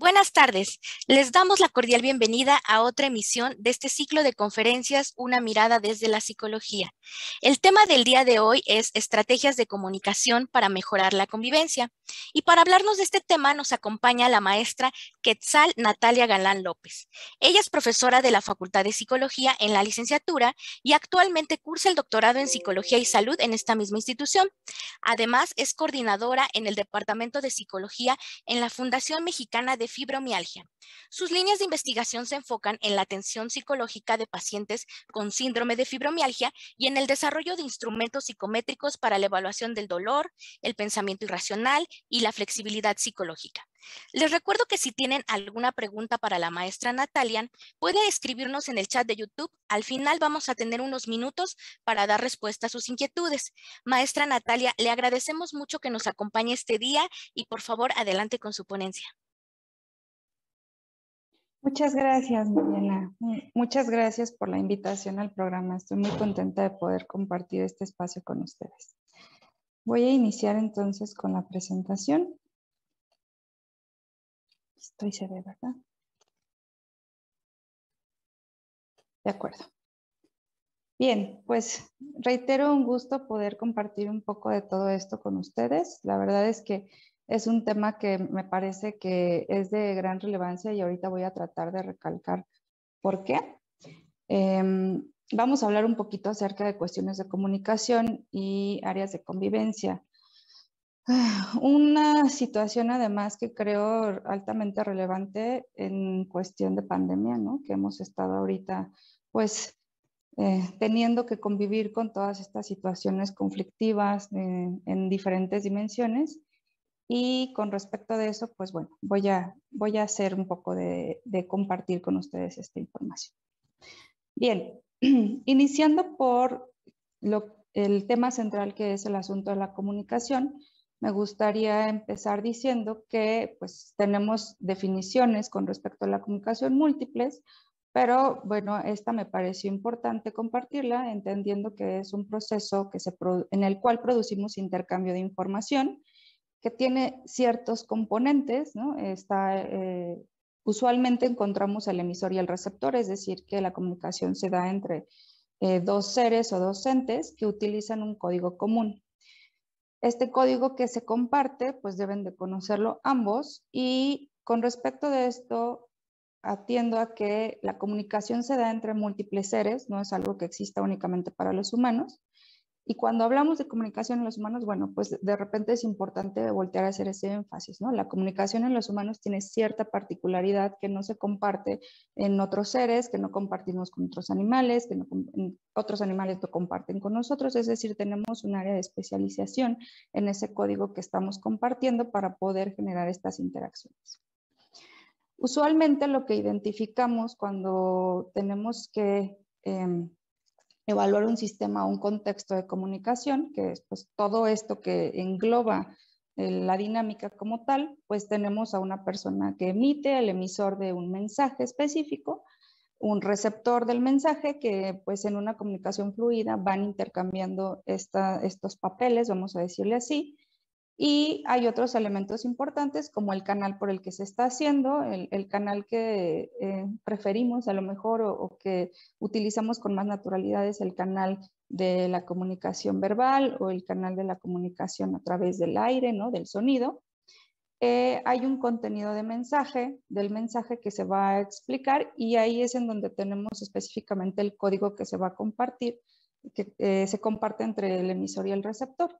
Buenas tardes. Les damos la cordial bienvenida a otra emisión de este ciclo de conferencias Una mirada desde la psicología. El tema del día de hoy es estrategias de comunicación para mejorar la convivencia. Y para hablarnos de este tema nos acompaña la maestra Quetzal Natalia Galán López. Ella es profesora de la Facultad de Psicología en la licenciatura y actualmente cursa el doctorado en Psicología y Salud en esta misma institución. Además, es coordinadora en el Departamento de Psicología en la Fundación Mexicana de fibromialgia. Sus líneas de investigación se enfocan en la atención psicológica de pacientes con síndrome de fibromialgia y en el desarrollo de instrumentos psicométricos para la evaluación del dolor, el pensamiento irracional y la flexibilidad psicológica. Les recuerdo que si tienen alguna pregunta para la maestra Natalia, puede escribirnos en el chat de YouTube. Al final vamos a tener unos minutos para dar respuesta a sus inquietudes. Maestra Natalia, le agradecemos mucho que nos acompañe este día y por favor adelante con su ponencia. Muchas gracias, Mariana. Mm, muchas gracias por la invitación al programa. Estoy muy contenta de poder compartir este espacio con ustedes. Voy a iniciar entonces con la presentación. Estoy se ve, ¿verdad? De acuerdo. Bien, pues reitero un gusto poder compartir un poco de todo esto con ustedes. La verdad es que es un tema que me parece que es de gran relevancia y ahorita voy a tratar de recalcar por qué. Em, vamos a hablar un poquito acerca de cuestiones de comunicación y áreas de convivencia. Una situación además que creo altamente relevante en cuestión de pandemia, ¿no? Que hemos estado ahorita pues eh, teniendo que convivir con todas estas situaciones conflictivas eh, en diferentes dimensiones y con respecto de eso, pues bueno, voy a, voy a hacer un poco de, compartir con ustedes esta información. Bien, iniciando por lo, el tema central que es el asunto de la comunicación, me gustaría empezar diciendo que pues tenemos definiciones con respecto a la comunicación múltiples, pero bueno, esta me pareció importante compartirla, entendiendo que es un proceso que se en el cual producimos intercambio de información que tiene ciertos componentes, ¿no? Está, eh, usualmente encontramos el emisor y el receptor, es decir, que la comunicación se da entre eh, dos seres o dos entes que utilizan un código común. Este código que se comparte, pues deben de conocerlo ambos y con respecto de esto, atiendo a que la comunicación se da entre múltiples seres, no es algo que exista únicamente para los humanos, y cuando hablamos de comunicación en los humanos, bueno, pues de repente es importante voltear a hacer ese énfasis, ¿no? La comunicación en los humanos tiene cierta particularidad que no se comparte en otros seres, que no compartimos con otros animales, que otros animales no comparten con nosotros, es decir, tenemos un área de especialización en ese código que estamos compartiendo para poder generar estas interacciones. Usualmente lo que identificamos cuando tenemos que... Em, evaluar un sistema, un contexto de comunicación, que es pues, todo esto que engloba eh, la dinámica como tal, pues tenemos a una persona que emite, el emisor de un mensaje específico, un receptor del mensaje que pues en una comunicación fluida van intercambiando estos papeles, vamos a decirle así, y hay otros elementos importantes como el canal por el que se está haciendo, el, canal que eh, preferimos a lo mejor o, que utilizamos con más naturalidad es el canal de la comunicación verbal o el canal de la comunicación a través del aire, ¿no? del sonido. Eh, hay un contenido de mensaje, del mensaje que se va a explicar y ahí es en donde tenemos específicamente el código que se va a compartir, que eh, se comparte entre el emisor y el receptor.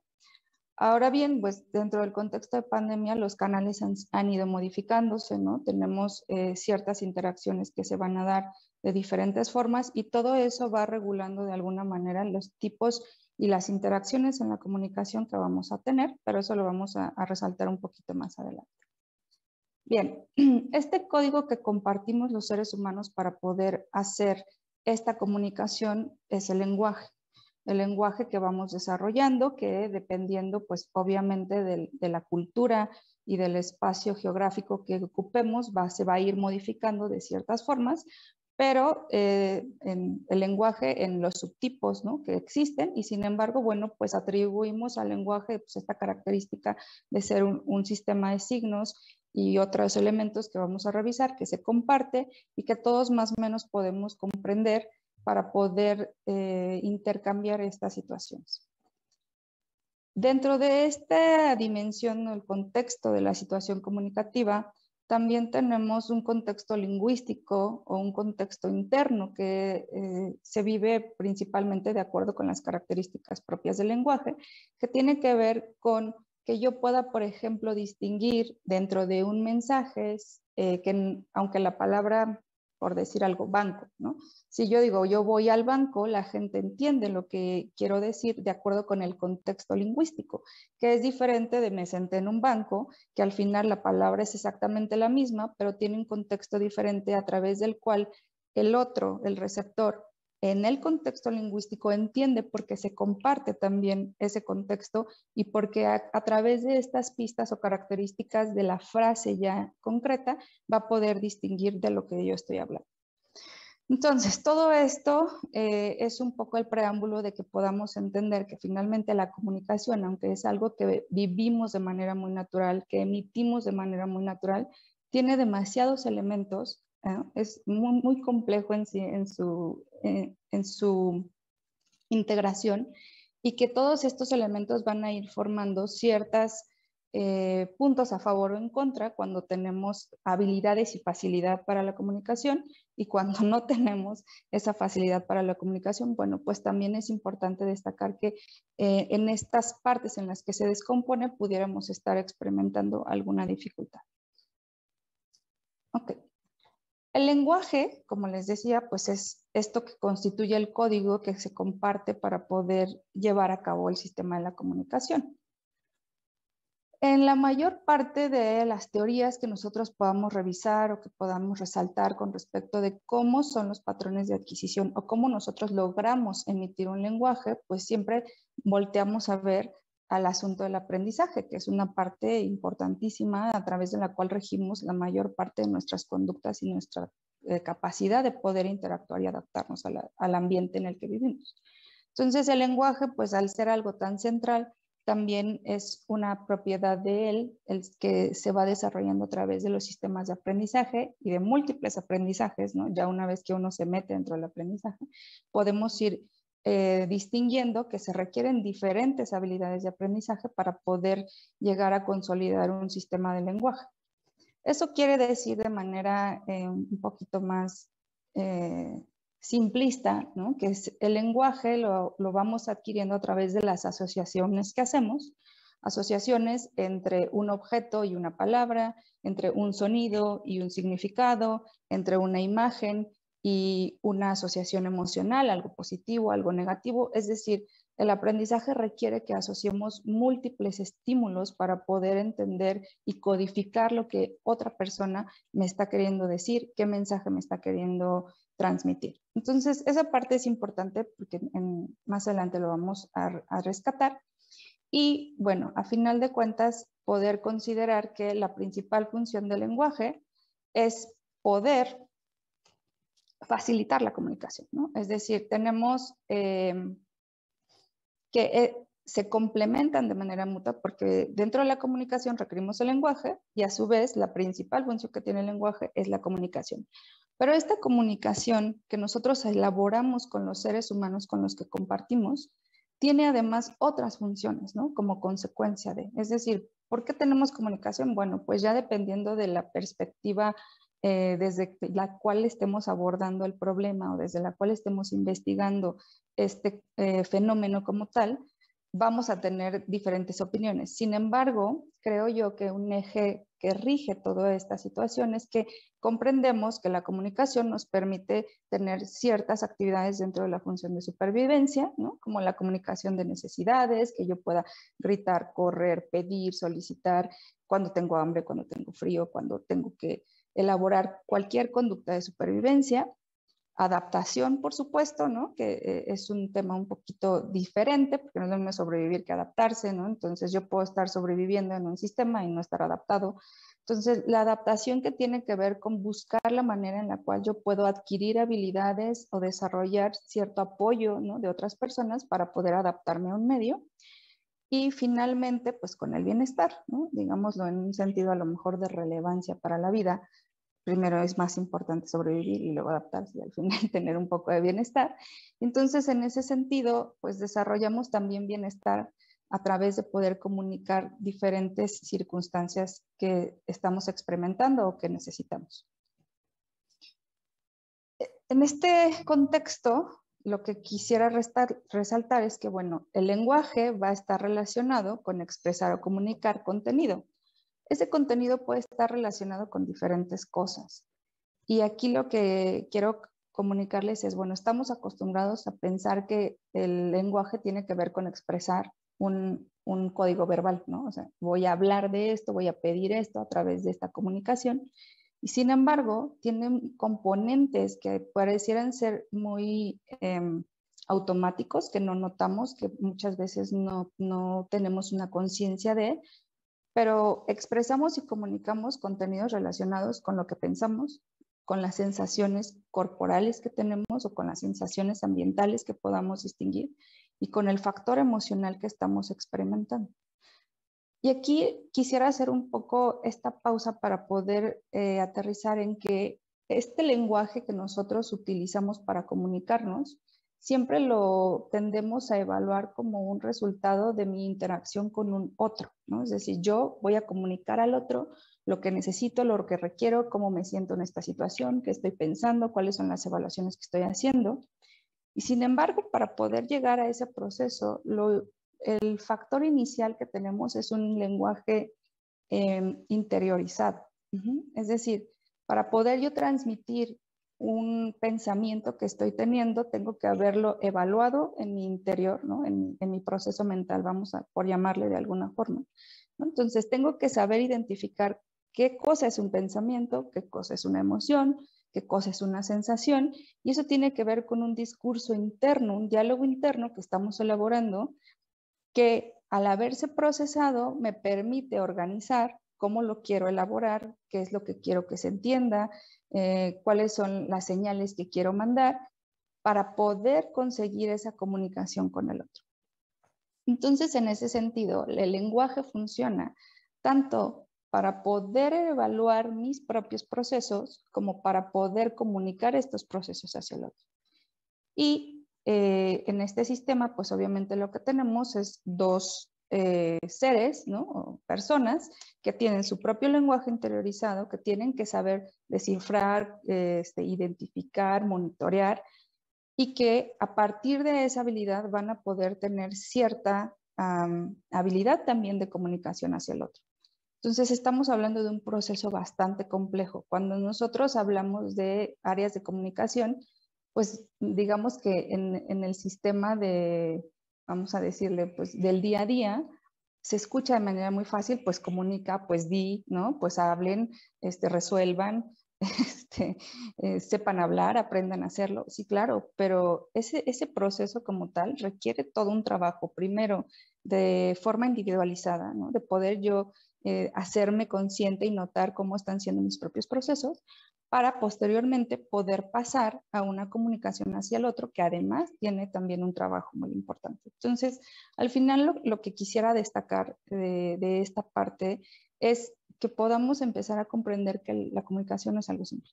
Ahora bien, pues dentro del contexto de pandemia los canales han, ido modificándose, ¿no? Tenemos eh, ciertas interacciones que se van a dar de diferentes formas y todo eso va regulando de alguna manera los tipos y las interacciones en la comunicación que vamos a tener, pero eso lo vamos a resaltar un poquito más adelante. Bien, este código que compartimos los seres humanos para poder hacer esta comunicación es el lenguaje el lenguaje que vamos desarrollando, que dependiendo pues obviamente de, la cultura y del espacio geográfico que ocupemos, se va a ir modificando de ciertas formas, pero eh, en el lenguaje en los subtipos ¿no? que existen y sin embargo, bueno, pues atribuimos al lenguaje pues, esta característica de ser un, un sistema de signos y otros elementos que vamos a revisar que se comparte y que todos más o menos podemos comprender para poder eh, intercambiar estas situaciones. Dentro de esta dimensión o el contexto de la situación comunicativa, también tenemos un contexto lingüístico o un contexto interno que eh, se vive principalmente de acuerdo con las características propias del lenguaje, que tiene que ver con que yo pueda, por ejemplo, distinguir dentro de un mensaje eh, que aunque la palabra por decir algo, banco, ¿no? Si yo digo yo voy al banco, la gente entiende lo que quiero decir de acuerdo con el contexto lingüístico, que es diferente de me senté en un banco, que al final la palabra es exactamente la misma, pero tiene un contexto diferente a través del cual el otro, el receptor, en el contexto lingüístico entiende porque se comparte también ese contexto y porque a, través de estas pistas o características de la frase ya concreta va a poder distinguir de lo que yo estoy hablando. Entonces, todo esto eh, es un poco el preámbulo de que podamos entender que finalmente la comunicación, aunque es algo que vivimos de manera muy natural, que emitimos de manera muy natural, tiene demasiados elementos, ¿eh? es muy, muy complejo en, sí, en su eh, en su integración y que todos estos elementos van a ir formando ciertos eh, puntos a favor o en contra cuando tenemos habilidades y facilidad para la comunicación y cuando no tenemos esa facilidad para la comunicación, bueno, pues también es importante destacar que eh, en estas partes en las que se descompone pudiéramos estar experimentando alguna dificultad. Ok. El lenguaje, como les decía, pues es esto que constituye el código que se comparte para poder llevar a cabo el sistema de la comunicación. En la mayor parte de las teorías que nosotros podamos revisar o que podamos resaltar con respecto de cómo son los patrones de adquisición o cómo nosotros logramos emitir un lenguaje, pues siempre volteamos a ver al asunto del aprendizaje, que es una parte importantísima a través de la cual regimos la mayor parte de nuestras conductas y nuestra eh, capacidad de poder interactuar y adaptarnos al ambiente en el que vivimos. Entonces el lenguaje, pues al ser algo tan central, también es una propiedad de él, el que se va desarrollando a través de los sistemas de aprendizaje y de múltiples aprendizajes, ¿no? Ya una vez que uno se mete dentro del aprendizaje, podemos ir eh, distinguiendo que se requieren diferentes habilidades de aprendizaje para poder llegar a consolidar un sistema de lenguaje. Eso quiere decir de manera eh, un poquito más eh, simplista, que el lenguaje lo, lo, vamos adquiriendo a través de las asociaciones que hacemos, asociaciones entre un objeto y una palabra, entre un sonido y un significado, entre una imagen y una asociación emocional, algo positivo, algo negativo. Es decir, el aprendizaje requiere que asociemos múltiples estímulos para poder entender y codificar lo que otra persona me está queriendo decir, qué mensaje me está queriendo transmitir. Entonces, esa parte es importante porque más adelante lo vamos a, a rescatar. Y bueno, a final de cuentas, poder considerar que la principal función del lenguaje es poder facilitar la comunicación, ¿no? Es decir, tenemos eh, que eh, se complementan de manera mutua porque dentro de la comunicación requerimos el lenguaje y a su vez la principal función que tiene el lenguaje es la comunicación. Pero esta comunicación que nosotros elaboramos con los seres humanos con los que compartimos tiene además otras funciones, ¿no? Como consecuencia de, es decir, ¿por qué tenemos comunicación? Bueno, pues ya dependiendo de la perspectiva eh, desde la cual estemos abordando el problema o desde la cual estemos investigando este eh, fenómeno como tal, vamos a tener diferentes opiniones. Sin embargo, creo yo que un eje que rige toda esta situación es que comprendemos que la comunicación nos permite tener ciertas actividades dentro de la función de supervivencia, como la comunicación de necesidades, que yo pueda gritar, correr, pedir, solicitar, cuando tengo hambre, cuando tengo frío, cuando tengo que elaborar cualquier conducta de supervivencia, adaptación, por supuesto, ¿no? Que eh, es un tema un poquito diferente, porque no es lo sobrevivir que adaptarse, ¿no? Entonces yo puedo estar sobreviviendo en un sistema y no estar adaptado. Entonces, la adaptación que tiene que ver con buscar la manera en la cual yo puedo adquirir habilidades o desarrollar cierto apoyo de otras personas para poder adaptarme a un medio. Y finalmente, pues con el bienestar, digámoslo en un sentido a lo mejor de relevancia para la vida. Primero es más importante sobrevivir y luego adaptarse y al final tener un poco de bienestar. Entonces, en ese sentido, pues desarrollamos también bienestar a través de poder comunicar diferentes circunstancias que estamos experimentando o que necesitamos. E, en este contexto, lo que quisiera resaltar es que, bueno, el lenguaje va a estar relacionado con expresar o comunicar contenido. Ese contenido puede estar relacionado con diferentes cosas. Y aquí lo que quiero comunicarles es, bueno, estamos acostumbrados a pensar que el lenguaje tiene que ver con expresar un, un código verbal, ¿no? O sea, voy a hablar de esto, voy a pedir esto a través de esta comunicación. Y sin embargo, tienen componentes que parecieran ser muy em, automáticos, que no notamos, que muchas veces no tenemos una conciencia de, pero expresamos y comunicamos contenidos relacionados con lo que pensamos, con las sensaciones corporales que tenemos o con las sensaciones ambientales que podamos distinguir y con el factor emocional que estamos experimentando. Y aquí quisiera hacer un poco esta pausa para poder eh, aterrizar en que este lenguaje que nosotros utilizamos para comunicarnos, siempre lo tendemos a evaluar como un resultado de mi interacción con un otro, ¿no? Es decir, yo voy a comunicar al otro lo que necesito, lo que requiero, cómo me siento en esta situación, qué estoy pensando, cuáles son las evaluaciones que estoy haciendo. Y sin embargo, para poder llegar a ese proceso, lo el factor inicial que tenemos es un lenguaje em, interiorizado. Es decir, para poder yo transmitir un pensamiento que estoy teniendo, tengo que haberlo evaluado en mi interior, en, mi proceso mental, vamos a por llamarle de alguna forma. Entonces, tengo que saber identificar qué cosa es un pensamiento, qué cosa es una emoción, qué cosa es una sensación, y eso tiene que ver con un discurso interno, un diálogo interno que estamos elaborando que al haberse procesado me permite organizar cómo lo quiero elaborar, qué es lo que quiero que se entienda, eh, cuáles son las señales que quiero mandar para poder conseguir esa comunicación con el otro. Entonces, en ese sentido, el lenguaje funciona tanto para poder evaluar mis propios procesos como para poder comunicar estos procesos hacia el otro. Y eh, en este sistema, pues obviamente lo que tenemos es dos eh, seres, ¿no? O personas que tienen su propio lenguaje interiorizado, que tienen que saber descifrar, este, identificar, monitorear y que a partir de esa habilidad van a poder tener cierta habilidad también de comunicación hacia el otro. Entonces estamos hablando de un proceso bastante complejo. Cuando nosotros hablamos de áreas de comunicación, pues digamos que en, el sistema de, vamos a decirle, pues del día a día, se escucha de manera muy fácil, pues comunica, pues di, ¿no? Pues hablen, este, resuelvan, este, eh, sepan hablar, aprendan a hacerlo. Sí, claro, pero ese, ese proceso como tal requiere todo un trabajo, primero de forma individualizada, ¿no? De poder yo eh, hacerme consciente y notar cómo están siendo mis propios procesos, para posteriormente poder pasar a una comunicación hacia el otro que además tiene también un trabajo muy importante. Entonces, al final lo, que quisiera destacar de, esta parte es que podamos empezar a comprender que la comunicación no es algo simple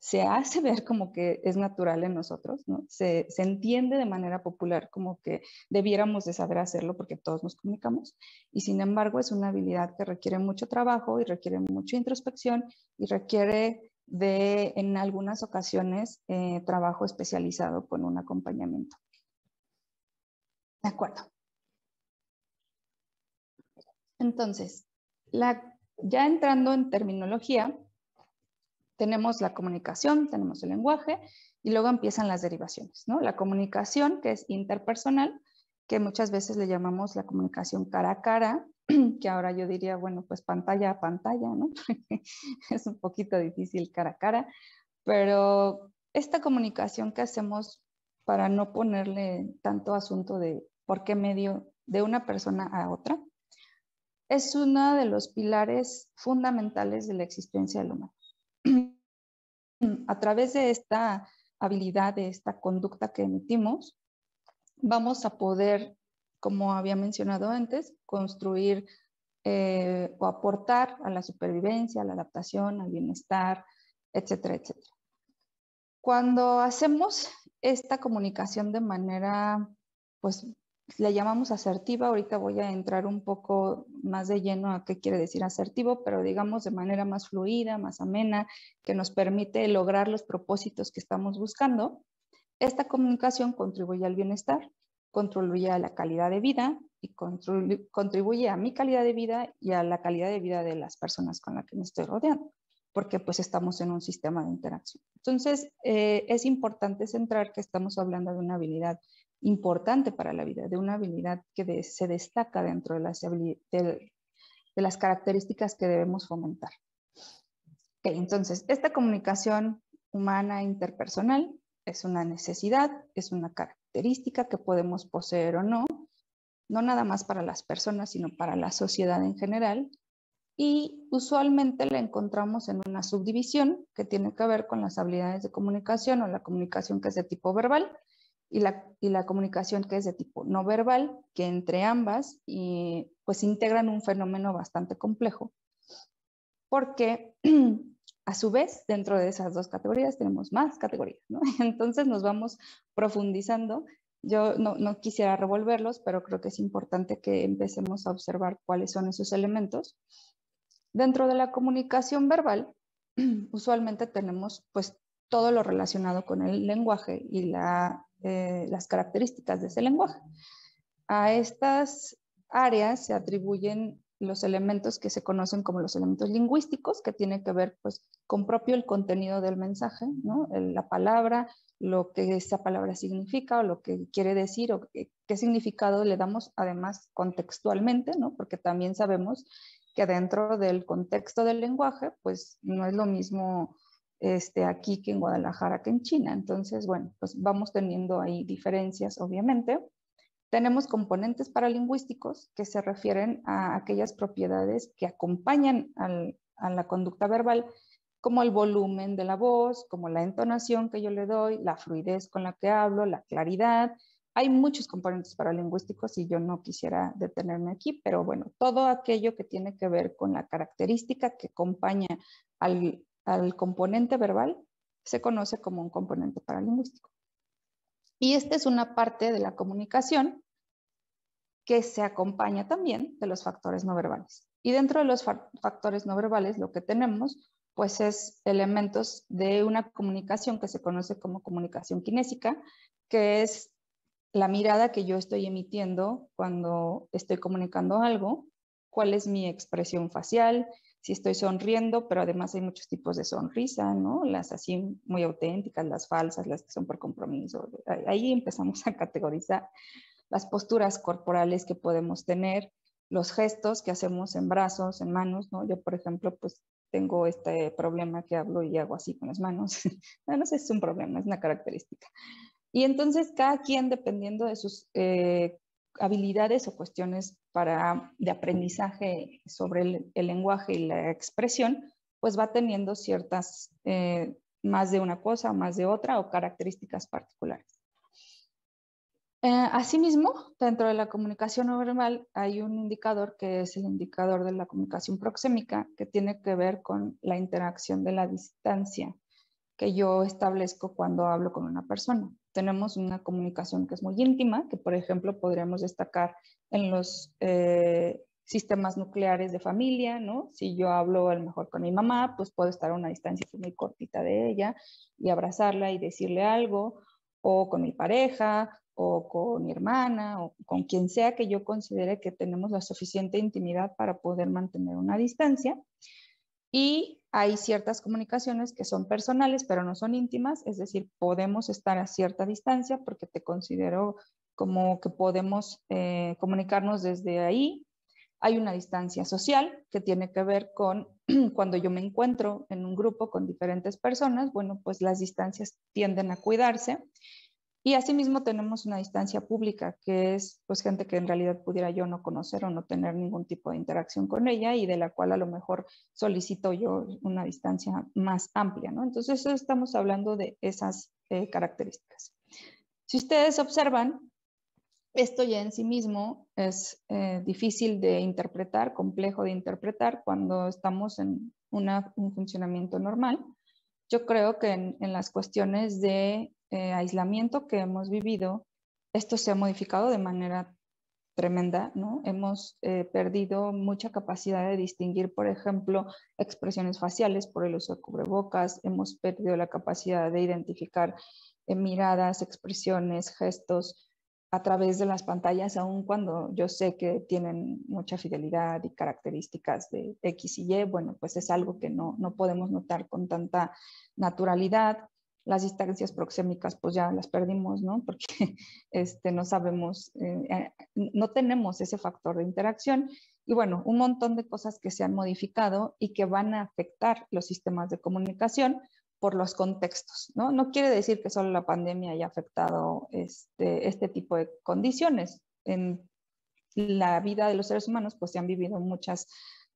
se hace ver como que es natural en nosotros, ¿no? Se, se, entiende de manera popular como que debiéramos de saber hacerlo porque todos nos comunicamos y sin embargo es una habilidad que requiere mucho trabajo y requiere mucha introspección y requiere de, en algunas ocasiones, eh, trabajo especializado con un acompañamiento. De acuerdo. Entonces, ya entrando en terminología, tenemos la comunicación, tenemos el lenguaje y luego empiezan las derivaciones, ¿no? La comunicación, que es interpersonal, que muchas veces le llamamos la comunicación cara a cara, que ahora yo diría, bueno, pues pantalla a pantalla, ¿no? es un poquito difícil cara a cara, pero esta comunicación que hacemos para no ponerle tanto asunto de por qué medio de una persona a otra, es uno de los pilares fundamentales de la existencia del humano. a través de esta habilidad, de esta conducta que emitimos, vamos a poder como había mencionado antes, construir eh, o aportar a la supervivencia, a la adaptación, al bienestar, etcétera, etcétera. Cuando hacemos esta comunicación de manera, pues la llamamos asertiva, ahorita voy a entrar un poco más de lleno a qué quiere decir asertivo, pero digamos de manera más fluida, más amena, que nos permite lograr los propósitos que estamos buscando, esta comunicación contribuye al bienestar contribuye a la calidad de vida y contribuye a mi calidad de vida y a la calidad de vida de las personas con las que me estoy rodeando, porque pues estamos en un sistema de interacción. Entonces, eh, es importante centrar que estamos hablando de una habilidad importante para la vida, de una habilidad que se destaca dentro de las, de, las características que debemos fomentar. entonces, esta comunicación humana interpersonal es una necesidad, es una, que podemos poseer o no, no nada más para las personas, sino para la sociedad en general. Y usualmente la encontramos en una subdivisión que tiene que ver con las habilidades de comunicación o la comunicación que es de tipo verbal y la, la comunicación que es de tipo no verbal, que entre ambas y, pues integran un fenómeno bastante complejo, porque a su vez, dentro de esas dos categorías tenemos más categorías, Entonces nos vamos profundizando. Yo no, quisiera revolverlos, pero creo que es importante que empecemos a observar cuáles son esos elementos. Dentro de la comunicación verbal, usualmente tenemos pues todo lo relacionado con el lenguaje y la, eh, las características de ese lenguaje. A estas áreas se atribuyen los elementos que se conocen como los elementos lingüísticos, que tienen que ver pues, con propio el contenido del mensaje, ¿no? la palabra, lo que esa palabra significa o lo que quiere decir o qué significado le damos además contextualmente, porque también sabemos que dentro del contexto del lenguaje, pues no es lo mismo este, aquí que en Guadalajara que en China. Entonces, bueno, pues vamos teniendo ahí diferencias, obviamente. Tenemos componentes paralingüísticos que se refieren a aquellas propiedades que acompañan a la conducta verbal, como el volumen de la voz, como la entonación que yo le doy, la fluidez con la que hablo, la claridad. Hay muchos componentes paralingüísticos y yo no quisiera detenerme aquí, pero bueno, todo aquello que tiene que ver con la característica que acompaña al, al componente verbal se conoce como un componente paralingüístico. Y esta es una parte de la comunicación que se acompaña también de los factores no verbales. Y dentro de los factores no verbales lo que tenemos pues es elementos de una comunicación que se conoce como comunicación kinésica, que es la mirada que yo estoy emitiendo cuando estoy comunicando algo, cuál es mi expresión facial, si estoy sonriendo, pero además hay muchos tipos de sonrisa, ¿no? Las así muy auténticas, las falsas, las que son por compromiso. Ahí empezamos a categorizar las posturas corporales que podemos tener, los gestos que hacemos en brazos, en manos, ¿no? Yo, por ejemplo, pues tengo este problema que hablo y hago así con las manos. no, sé es un problema, es una característica. Y entonces cada quien, dependiendo de sus eh, habilidades o cuestiones para, de aprendizaje sobre el, lenguaje y la expresión, pues va teniendo ciertas, eh, más de una cosa, más de otra o características particulares. Eh, asimismo, dentro de la comunicación no verbal hay un indicador que es el indicador de la comunicación proxémica, que tiene que ver con la interacción de la distancia que yo establezco cuando hablo con una persona. Tenemos una comunicación que es muy íntima, que por ejemplo podríamos destacar en los eh, sistemas nucleares de familia, ¿no? Si yo hablo a mejor con mi mamá, pues puedo estar a una distancia muy cortita de ella y abrazarla y decirle algo, o con mi pareja, o con mi hermana o con quien sea que yo considere que tenemos la suficiente intimidad para poder mantener una distancia. Y hay ciertas comunicaciones que son personales, pero no son íntimas, es decir, podemos estar a cierta distancia porque te considero como que podemos eh, comunicarnos desde ahí. Hay una distancia social que tiene que ver con cuando yo me encuentro en un grupo con diferentes personas, bueno, pues las distancias tienden a cuidarse y asimismo tenemos una distancia pública, que es pues gente que en realidad pudiera yo no conocer o no tener ningún tipo de interacción con ella y de la cual a lo mejor solicito yo una distancia más amplia, ¿no? Entonces estamos hablando de esas eh, características. Si ustedes observan, esto ya en sí mismo es eh, difícil de interpretar, complejo de interpretar cuando estamos en un funcionamiento normal. Yo creo que en las cuestiones de eh, aislamiento que hemos vivido, esto se ha modificado de manera tremenda, ¿no? Hemos eh, perdido mucha capacidad de distinguir, por ejemplo, expresiones faciales por el uso de cubrebocas, hemos perdido la capacidad de identificar eh, miradas, expresiones, gestos a través de las pantallas, aun cuando yo sé que tienen mucha fidelidad y características de X y Y, bueno, pues es algo que no, no podemos notar con tanta naturalidad las distancias proxémicas pues ya las perdimos, ¿no? Porque este, no sabemos, eh, eh, no tenemos ese factor de interacción. Y bueno, un montón de cosas que se han modificado y que van a afectar los sistemas de comunicación por los contextos, ¿no? No quiere decir que solo la pandemia haya afectado este, este tipo de condiciones. En la vida de los seres humanos pues se han vivido muchas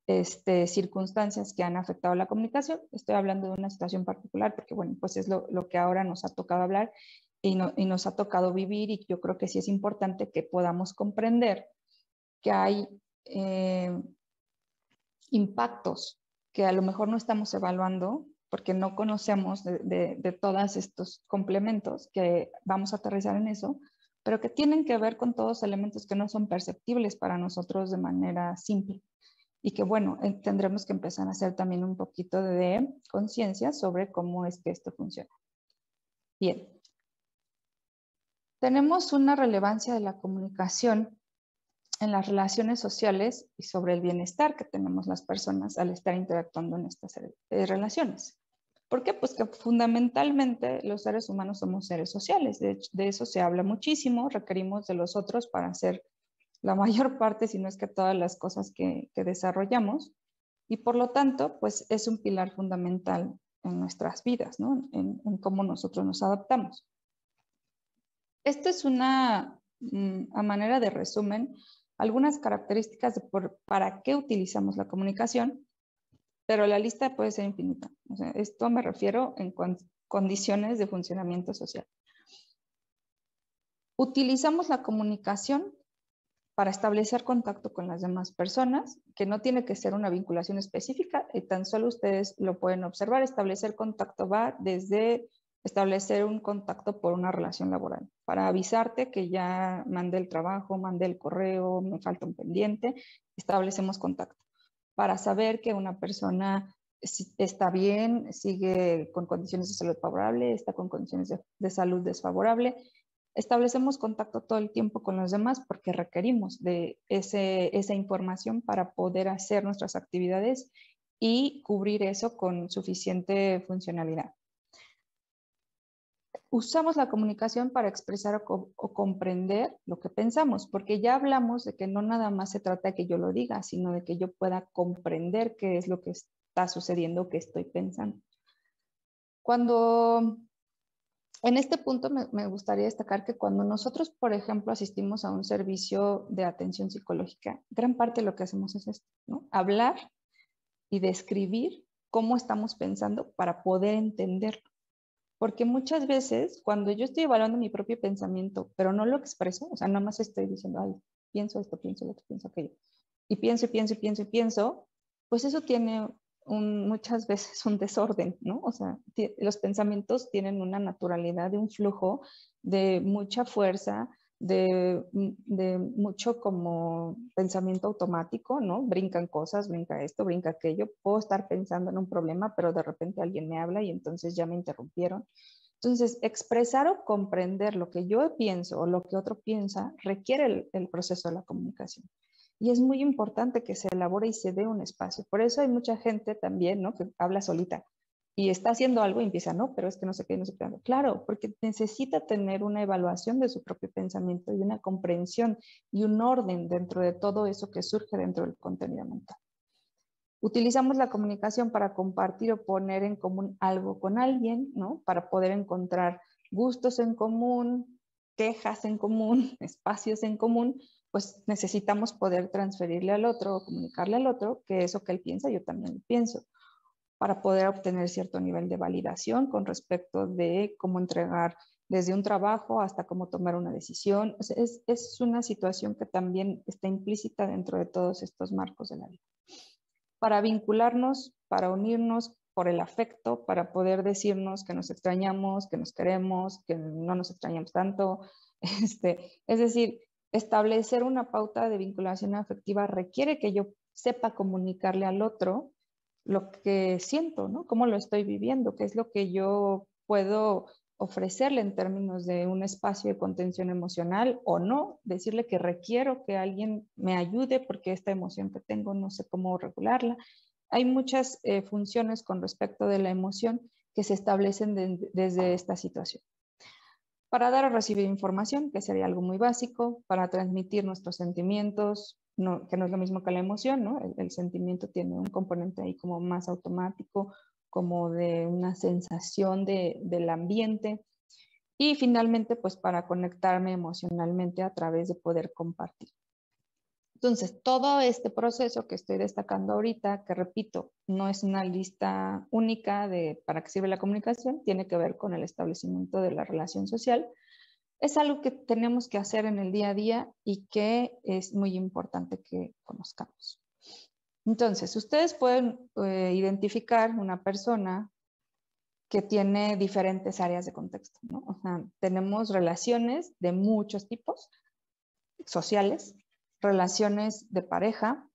este, circunstancias que han afectado la comunicación. Estoy hablando de una situación particular porque, bueno, pues es lo, que ahora nos ha tocado hablar y, nos ha tocado vivir y yo creo que sí es importante que podamos comprender que hay eh, impactos que a lo mejor no estamos evaluando porque no conocemos de, de todos estos complementos que vamos a aterrizar en eso, pero que tienen que ver con todos elementos que no son perceptibles para nosotros de manera simple y que bueno, eh, tendremos que empezar a hacer también un poquito de conciencia sobre cómo es que esto funciona. Bien. Tenemos una relevancia de la comunicación en las relaciones sociales y sobre el bienestar que tenemos las personas al estar interactuando en estas eh, eh, relaciones. ¿Por qué? Pues que fundamentalmente los seres humanos somos seres sociales, de, eso se habla muchísimo, requerimos de los otros para ser la mayor parte, si no es que todas las cosas que, desarrollamos, y por lo tanto, pues es un pilar fundamental en nuestras vidas, ¿no? en, cómo nosotros nos adaptamos. Esto es una, mm, a manera de resumen, algunas características de para qué utilizamos la comunicación, pero la lista puede ser infinita. esto me refiero en condiciones de funcionamiento social. Utilizamos la comunicación para establecer contacto con las demás personas, que no tiene que ser una vinculación específica, eh, tan solo ustedes lo pueden observar. Establecer contacto va desde establecer un contacto por una relación laboral, para avisarte que ya mandé el trabajo, mandé el correo, me falta un pendiente, establecemos contacto, para saber que una persona está bien, sigue con condiciones de salud favorable, está con condiciones de, de salud desfavorable, establecemos contacto todo el tiempo con los demás porque requerimos de ese, esa información para poder hacer nuestras actividades y cubrir eso con suficiente funcionalidad. Usamos la comunicación para expresar o, o, comprender lo que pensamos, porque ya hablamos de que no nada más se trata de que yo lo diga, sino de que yo pueda comprender qué es lo que está sucediendo, qué estoy pensando. Cuando en este punto me, gustaría destacar que cuando nosotros, por ejemplo, asistimos a un servicio de atención psicológica, gran parte de lo que hacemos es esto, ¿no? Hablar y describir cómo estamos pensando para poder entenderlo. Porque muchas veces cuando yo estoy evaluando mi propio pensamiento, pero no lo expreso, o sea, nada más estoy diciendo, ay, pienso esto, pienso lo pienso aquello, y pienso y pienso y pienso y pienso, pues eso tiene muchas veces un desorden, ¿no? O sea, los pensamientos tienen una naturalidad de un flujo de mucha fuerza, mm, de, mucho como pensamiento automático, ¿no? Brincan cosas, brinca esto, brinca aquello. Puedo estar pensando en un problema, pero de repente alguien me habla y entonces ya me interrumpieron. Entonces, expresar o comprender lo que yo pienso o lo que otro piensa requiere el proceso de la comunicación y es muy importante que se elabore y se dé un espacio. Por eso hay mucha gente también, ¿no? Que habla solita y está haciendo algo y empieza, no, pero es que no sé qué, no sé qué. Claro, porque necesita tener una evaluación de su propio pensamiento y una comprensión y un orden dentro de todo eso que surge dentro del contenido mental. Utilizamos la comunicación para compartir o poner en común algo con alguien, ¿no? Para poder encontrar gustos en común, quejas en común, espacios en común, pues necesitamos poder transferirle al otro o comunicarle al otro que eso que él piensa yo también pienso para poder obtener cierto nivel de validación con respecto de cómo entregar desde un trabajo hasta cómo tomar una decisión. es, una situación que también está implícita dentro de todos estos marcos de la vida. Para vincularnos, para unirnos por el afecto, para poder decirnos que nos extrañamos, que nos queremos, que no nos extrañamos tanto. Este, es decir, establecer una pauta de vinculación afectiva requiere que yo sepa comunicarle al otro lo que siento, ¿no? Cómo lo estoy viviendo, qué es lo que yo puedo ofrecerle en términos de un espacio de contención emocional o no, decirle que requiero que alguien me ayude porque esta emoción que tengo no sé cómo regularla. Hay muchas eh, funciones con respecto de la emoción que se establecen desde esta situación para dar o recibir información, que sería algo muy básico, para transmitir nuestros sentimientos, no, que no es lo mismo que la emoción, ¿no? El, sentimiento tiene un componente ahí como más automático, como de una sensación del ambiente. Y finalmente, pues para conectarme emocionalmente a través de poder compartir. Entonces, todo este proceso que estoy destacando ahorita, que repito, no es una lista única de para qué sirve la comunicación, tiene que ver con el establecimiento de la relación social, es algo que tenemos que hacer en el día a día y que es muy importante que conozcamos. Entonces, ustedes pueden eh, identificar una persona que tiene diferentes áreas de contexto. O sea, tenemos relaciones de muchos tipos, sociales, relaciones de pareja,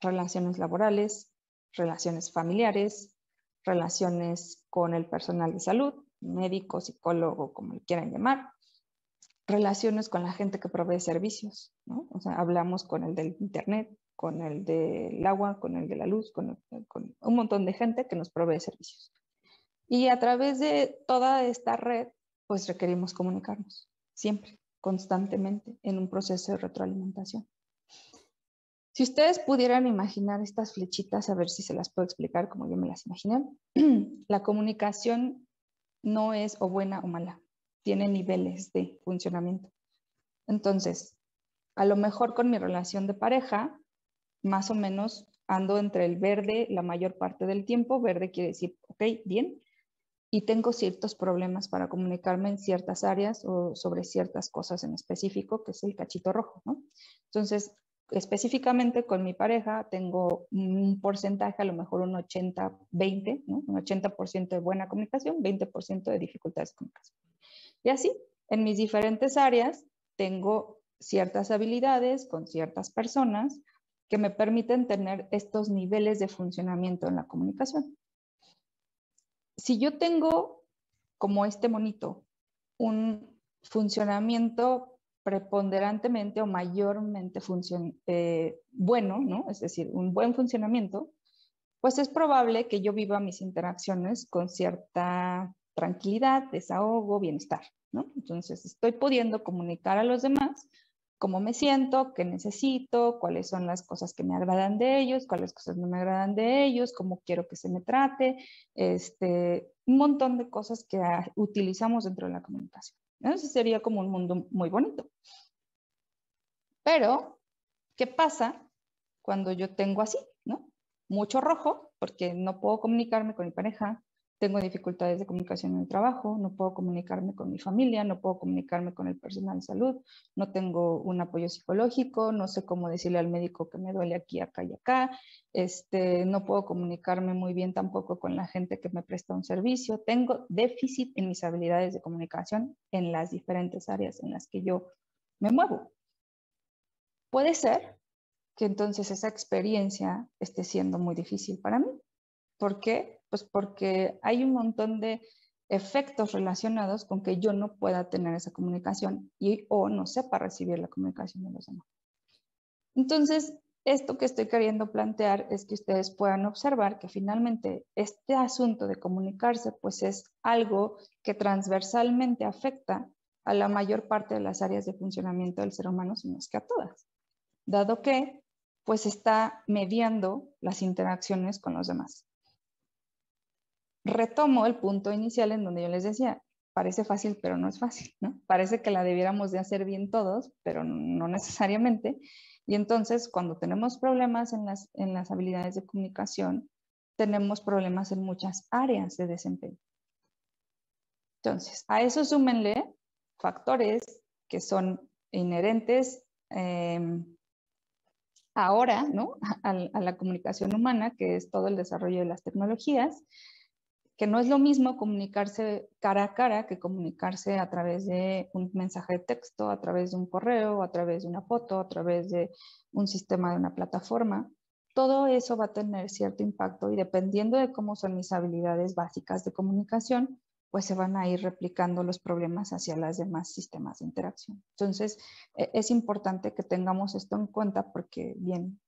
relaciones laborales, relaciones familiares, relaciones con el personal de salud, médico, psicólogo, como le quieran llamar, relaciones con la gente que provee servicios, ¿no? O sea, hablamos con el del internet, con el del agua, con el de la luz, con, con un montón de gente que nos provee servicios. Y a través de toda esta red, pues requerimos comunicarnos, siempre, constantemente, en un proceso de retroalimentación. Si ustedes pudieran imaginar estas flechitas, a ver si se las puedo explicar como yo me las imaginé, la comunicación no es o buena o mala, tiene niveles de funcionamiento. Entonces, a lo mejor con mi relación de pareja, más o menos ando entre el verde la mayor parte del tiempo, verde quiere decir, ok, bien, y tengo ciertos problemas para comunicarme en ciertas áreas o sobre ciertas cosas en específico, que es el cachito rojo, ¿no? Entonces, específicamente con mi pareja tengo un porcentaje, a lo mejor un 80-20, un 80% de buena comunicación, 20% de dificultades de comunicación. Y así, en mis diferentes áreas, tengo ciertas habilidades con ciertas personas que me permiten tener estos niveles de funcionamiento en la comunicación. Si yo tengo como este monito un funcionamiento preponderantemente o mayormente eh, bueno, ¿no? es decir, un buen funcionamiento, pues es probable que yo viva mis interacciones con cierta tranquilidad, desahogo, bienestar. ¿no? Entonces, estoy pudiendo comunicar a los demás cómo me siento, qué necesito, cuáles son las cosas que me agradan de ellos, cuáles cosas no me agradan de ellos, cómo quiero que se me trate, este, un montón de cosas que ah, utilizamos dentro de la comunicación sería como un mundo muy bonito. Pero, ¿qué pasa cuando yo tengo así, ¿no? Mucho rojo, porque no puedo comunicarme con mi pareja, tengo dificultades de comunicación en el trabajo, no puedo comunicarme con mi familia, no puedo comunicarme con el personal de salud, no tengo un apoyo psicológico, no sé cómo decirle al médico que me duele aquí, acá y acá, este, no puedo comunicarme muy bien tampoco con la gente que me presta un servicio, tengo déficit en mis habilidades de comunicación en las diferentes áreas en las que yo me muevo. Puede ser que entonces esa experiencia esté siendo muy difícil para mí. ¿Por qué? Pues porque hay un montón de efectos relacionados con que yo no pueda tener esa comunicación y o no sepa recibir la comunicación de los demás. Entonces, esto que estoy queriendo plantear es que ustedes puedan observar que finalmente este asunto de comunicarse pues es algo que transversalmente afecta a la mayor parte de las áreas de funcionamiento del ser humano, sino es que a todas, dado que pues está mediando las interacciones con los demás retomo el punto inicial en donde yo les decía, parece fácil, pero no es fácil, ¿no? Parece que la debiéramos de hacer bien todos, pero no necesariamente. Y entonces, cuando tenemos problemas en las, habilidades de comunicación, tenemos problemas en muchas áreas de desempeño. Entonces, a eso súmenle factores que son inherentes em, ahora ¿no? a, la comunicación humana, que es todo el desarrollo de las tecnologías, que no es lo mismo comunicarse cara a cara que comunicarse a través de un mensaje de texto, a través de un correo, a través de una foto, a través de un sistema de una plataforma. Todo eso va a tener cierto impacto y dependiendo de cómo son mis habilidades básicas de comunicación, pues se van a ir replicando los problemas hacia las demás sistemas de interacción. Entonces, e-, es importante que tengamos esto en cuenta porque, bien,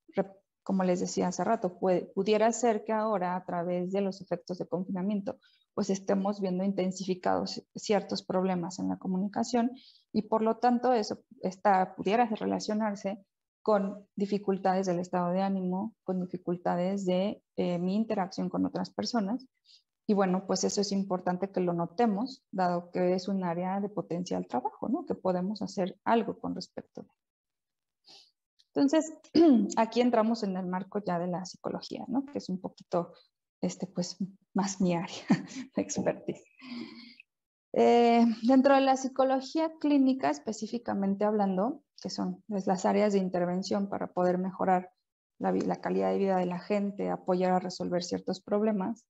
como les decía hace rato, pudiera ser que ahora a través de los efectos de confinamiento pues estemos viendo intensificados ciertos problemas en la comunicación y por lo tanto eso está, pudiera relacionarse con dificultades del estado de ánimo, con dificultades de eh, mi interacción con otras personas. Y bueno, pues eso es importante que lo notemos, dado que es un área de potencial trabajo, ¿no? Que podemos hacer algo con respecto eso. Entonces, aquí entramos en el marco ya de la psicología, que es un poquito este, pues, más mi área de expertise. Eh, dentro de la psicología clínica, específicamente hablando, que son pues, las áreas de intervención para poder mejorar la, la calidad de vida de la gente, apoyar a resolver ciertos problemas,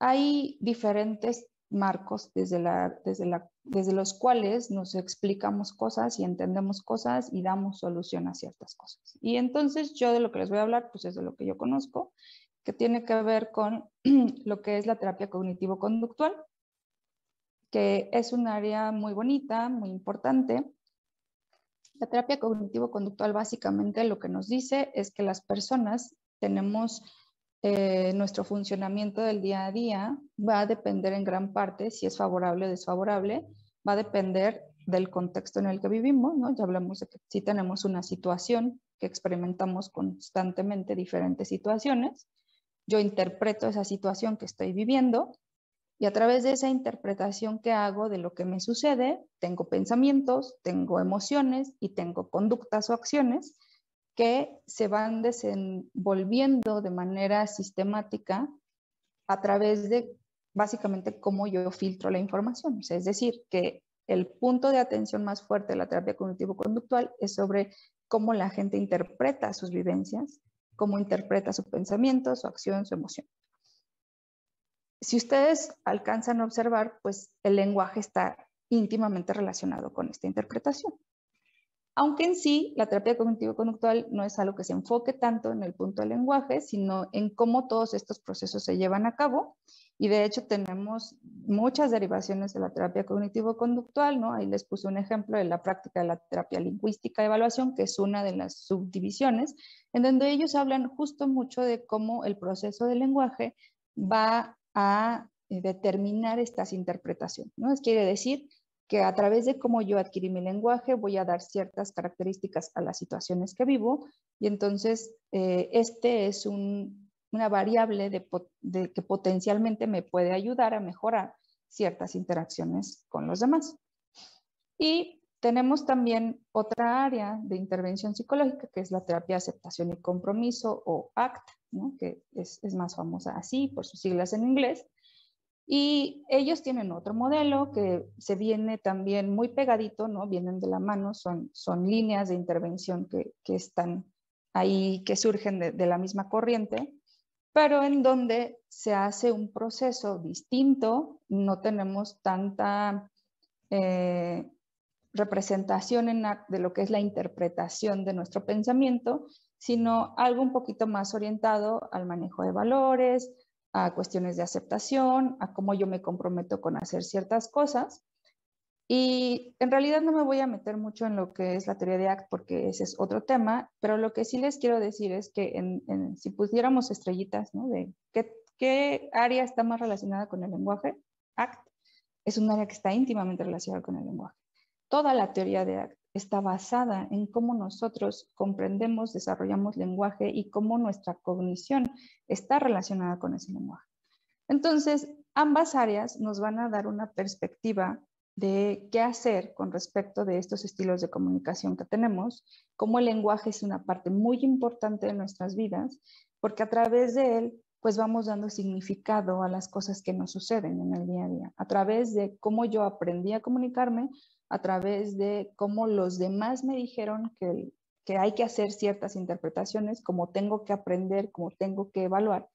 hay diferentes marcos desde, la, desde, la, desde los cuales nos explicamos cosas y entendemos cosas y damos solución a ciertas cosas. Y entonces yo de lo que les voy a hablar, pues es de lo que yo conozco, que tiene que ver con lo que es la terapia cognitivo-conductual, que es un área muy bonita, muy importante. La terapia cognitivo-conductual básicamente lo que nos dice es que las personas tenemos eh, nuestro funcionamiento del día a día va a depender en gran parte si es favorable o desfavorable, va a depender del contexto en el que vivimos, ¿no? Ya hablamos de que si tenemos una situación que experimentamos constantemente diferentes situaciones, yo interpreto esa situación que estoy viviendo y a través de esa interpretación que hago de lo que me sucede, tengo pensamientos, tengo emociones y tengo conductas o acciones que se van desenvolviendo de manera sistemática a través de básicamente cómo yo filtro la información. es decir, que el punto de atención más fuerte de la terapia cognitivo-conductual es sobre cómo la gente interpreta sus vivencias, cómo interpreta su pensamiento, su acción, su emoción. Si ustedes alcanzan a observar, pues el lenguaje está íntimamente relacionado con esta interpretación aunque en sí la terapia cognitivo-conductual no es algo que se enfoque tanto en el punto del lenguaje, sino en cómo todos estos procesos se llevan a cabo. Y de hecho tenemos muchas derivaciones de la terapia cognitivo-conductual, ¿no? Ahí les puse un ejemplo de la práctica de la terapia lingüística de evaluación, que es una de las subdivisiones, en donde ellos hablan justo mucho de cómo el proceso del lenguaje va a determinar estas interpretaciones, ¿no? Es quiere decir que a través de cómo yo adquirí mi lenguaje voy a dar ciertas características a las situaciones que vivo y entonces eh, este es una variable de, que potencialmente me puede ayudar a mejorar ciertas interacciones con los demás. Y tenemos también otra área de intervención psicológica que es la terapia de aceptación y compromiso o ACT, que es más famosa así por sus siglas en inglés, y ellos tienen otro modelo que se viene también muy pegadito, ¿no? Vienen de la mano, son, son líneas de intervención que, están ahí, que surgen de, la misma corriente, pero en donde se hace un proceso distinto, no tenemos tanta eh, representación de lo que es la interpretación de nuestro pensamiento, sino algo un poquito más orientado al manejo de valores, a cuestiones de aceptación, a cómo yo me comprometo con hacer ciertas cosas. Y en realidad no me voy a meter mucho en lo que es la teoría de ACT porque ese es otro tema, pero lo que sí les quiero decir es que si pusiéramos estrellitas, ¿no? De qué, qué área está más relacionada con el lenguaje, ACT es un área que está íntimamente relacionada con el lenguaje. Toda la teoría de ACT está basada en cómo nosotros comprendemos, desarrollamos lenguaje y cómo nuestra cognición está relacionada con ese lenguaje. Entonces, ambas áreas nos van a dar una perspectiva de qué hacer con respecto de estos estilos de comunicación que tenemos, cómo el lenguaje es una parte muy importante de nuestras vidas, porque a través de él pues vamos dando significado a las cosas que nos suceden en el día a día. A través de cómo yo aprendí a comunicarme, a través de cómo los demás me dijeron que, hay que hacer ciertas interpretaciones, cómo tengo que aprender, cómo tengo que evaluar.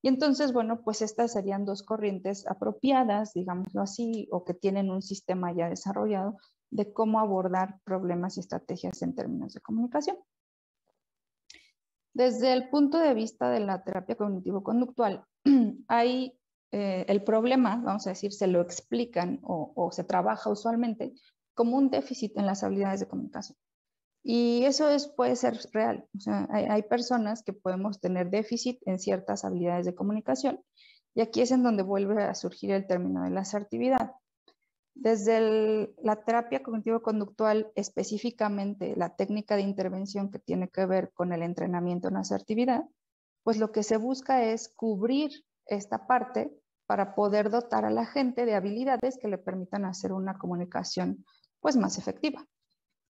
Y entonces, bueno, pues estas serían dos corrientes apropiadas, digámoslo así, o que tienen un sistema ya desarrollado de cómo abordar problemas y estrategias en términos de comunicación. Desde el punto de vista de la terapia cognitivo-conductual, hay eh, el problema, vamos a decir, se lo explican o se trabaja usualmente como un déficit en las habilidades de comunicación. Y eso es, puede ser real. O sea, hay, hay, personas que podemos tener déficit en ciertas habilidades de comunicación. Y aquí es en donde vuelve a surgir el término de la asertividad. Desde la terapia cognitivo-conductual, específicamente la técnica de intervención que tiene que ver con el entrenamiento en asertividad, pues lo que se busca es cubrir esta parte para poder dotar a la gente de habilidades que le permitan hacer una comunicación pues más efectiva.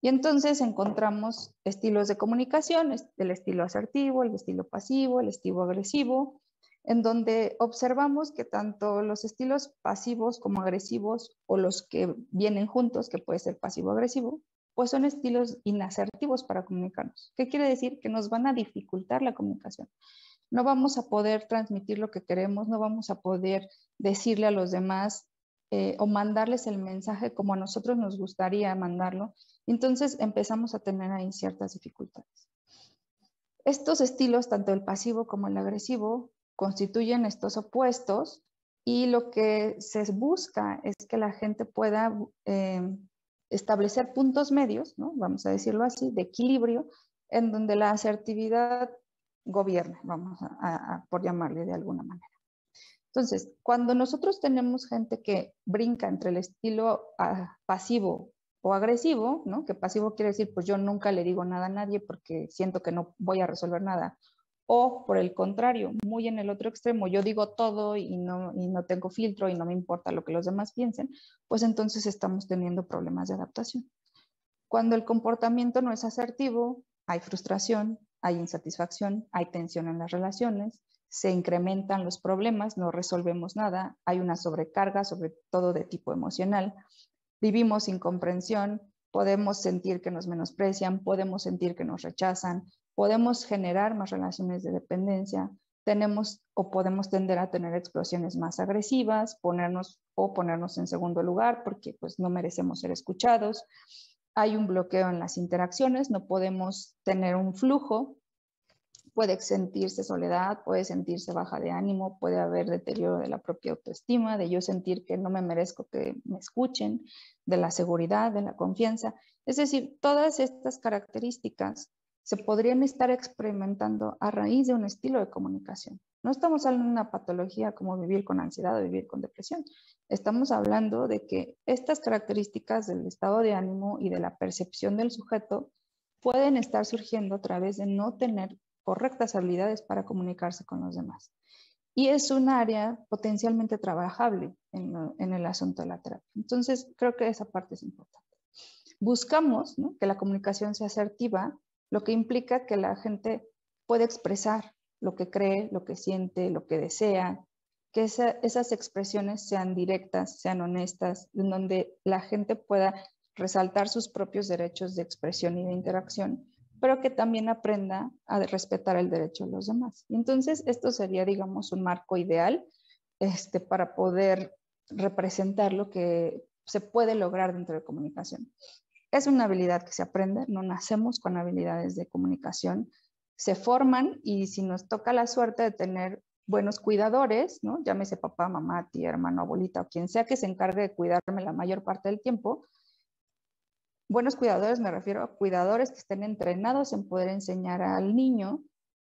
Y entonces encontramos estilos de comunicación, el estilo asertivo, el estilo pasivo, el estilo agresivo, en donde observamos que tanto los estilos pasivos como agresivos o los que vienen juntos, que puede ser pasivo-agresivo, pues son estilos inasertivos para comunicarnos. ¿Qué quiere decir? Que nos van a dificultar la comunicación. No vamos a poder transmitir lo que queremos, no vamos a poder decirle a los demás eh, o mandarles el mensaje como a nosotros nos gustaría mandarlo. Entonces empezamos a tener ahí ciertas dificultades. Estos estilos, tanto el pasivo como el agresivo, constituyen estos opuestos y lo que se busca es que la gente pueda eh, establecer puntos medios, ¿no? vamos a decirlo así, de equilibrio, en donde la asertividad gobierne, vamos a, por llamarle de alguna manera. Entonces, cuando nosotros tenemos gente que brinca entre el estilo ah, pasivo o agresivo, ¿no? que pasivo quiere decir, pues yo nunca le digo nada a nadie porque siento que no voy a resolver nada, o por el contrario, muy en el otro extremo, yo digo todo y no, y no tengo filtro y no me importa lo que los demás piensen, pues entonces estamos teniendo problemas de adaptación. Cuando el comportamiento no es asertivo, hay frustración, hay insatisfacción, hay tensión en las relaciones, se incrementan los problemas, no resolvemos nada, hay una sobrecarga, sobre todo de tipo emocional, vivimos sin comprensión, podemos sentir que nos menosprecian, podemos sentir que nos rechazan, podemos generar más relaciones de dependencia, tenemos o podemos tender a tener explosiones más agresivas, ponernos o ponernos en segundo lugar porque pues no merecemos ser escuchados. Hay un bloqueo en las interacciones, no podemos tener un flujo puede sentirse soledad, puede sentirse baja de ánimo, puede haber deterioro de la propia autoestima, de yo sentir que no me merezco que me escuchen, de la seguridad, de la confianza. Es decir, todas estas características se podrían estar experimentando a raíz de un estilo de comunicación. No estamos hablando de una patología como vivir con ansiedad o vivir con depresión. Estamos hablando de que estas características del estado de ánimo y de la percepción del sujeto pueden estar surgiendo a través de no tener correctas habilidades para comunicarse con los demás. Y es un área potencialmente trabajable en, el asunto de la terapia. Entonces, creo que esa parte es importante. Buscamos que la comunicación sea asertiva, lo que implica que la gente pueda expresar lo que cree, lo que siente, lo que desea, que esas expresiones sean directas, sean honestas, en donde la gente pueda resaltar sus propios derechos de expresión y de interacción pero que también aprenda a respetar el derecho de los demás. Entonces, esto sería, digamos, un marco ideal este, para poder representar lo que se puede lograr dentro de comunicación. Es una habilidad que se aprende, no nacemos con habilidades de comunicación, se forman y si nos toca la suerte de tener buenos cuidadores, ¿no? llámese papá, mamá, tía, hermano, abuelita o quien sea que se encargue de cuidarme la mayor parte del tiempo, buenos cuidadores me refiero a cuidadores que estén entrenados en poder enseñar al niño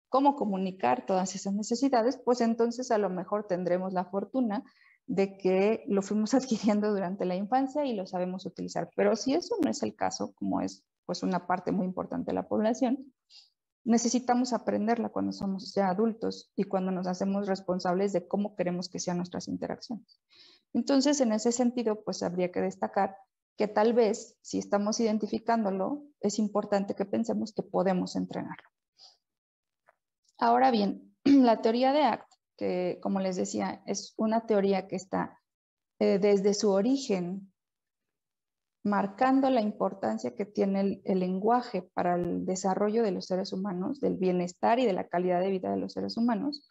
cómo comunicar todas esas necesidades, pues entonces a lo mejor tendremos la fortuna de que lo fuimos adquiriendo durante la infancia y lo sabemos utilizar. Pero si eso no es el caso, como es pues una parte muy importante de la población, necesitamos aprenderla cuando somos ya adultos y cuando nos hacemos responsables de cómo queremos que sean nuestras interacciones. Entonces, en ese sentido, pues habría que destacar que tal vez si estamos identificándolo, es importante que pensemos que podemos entrenarlo. Ahora bien, la teoría de ACT, que como les decía, es una teoría que está eh, desde su origen marcando la importancia que tiene el, lenguaje para el desarrollo de los seres humanos, del bienestar y de la calidad de vida de los seres humanos,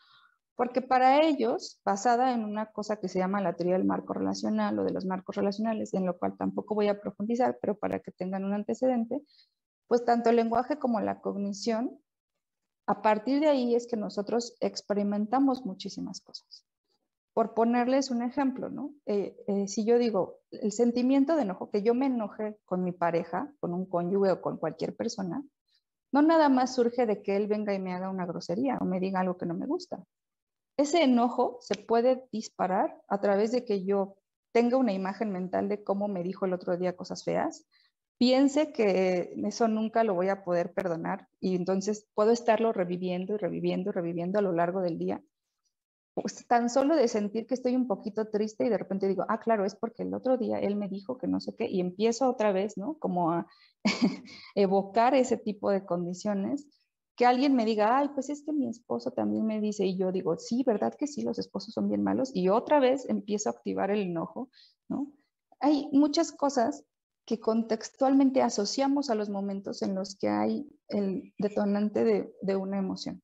porque para ellos, basada en una cosa que se llama la teoría del marco relacional o de los marcos relacionales, en lo cual tampoco voy a profundizar, pero para que tengan un antecedente, pues tanto el lenguaje como la cognición, a partir de ahí es que nosotros experimentamos muchísimas cosas. Por ponerles un ejemplo, eh, eh, si yo digo el sentimiento de enojo, que yo me enoje con mi pareja, con un cónyuge o con cualquier persona, no nada más surge de que él venga y me haga una grosería o me diga algo que no me gusta ese enojo se puede disparar a través de que yo tenga una imagen mental de cómo me dijo el otro día cosas feas, piense que eso nunca lo voy a poder perdonar y entonces puedo estarlo reviviendo y reviviendo y reviviendo a lo largo del día. Pues tan solo de sentir que estoy un poquito triste y de repente digo, ah, claro, es porque el otro día él me dijo que no sé qué y empiezo otra vez, ¿no? Como a evocar ese tipo de condiciones que alguien me diga, ay, pues es que mi esposo también me dice, y yo digo, sí, ¿verdad que sí? Los esposos son bien malos, y otra vez empiezo a activar el enojo, ¿no? Hay muchas cosas que contextualmente asociamos a los momentos en los que hay el detonante de, de una emoción.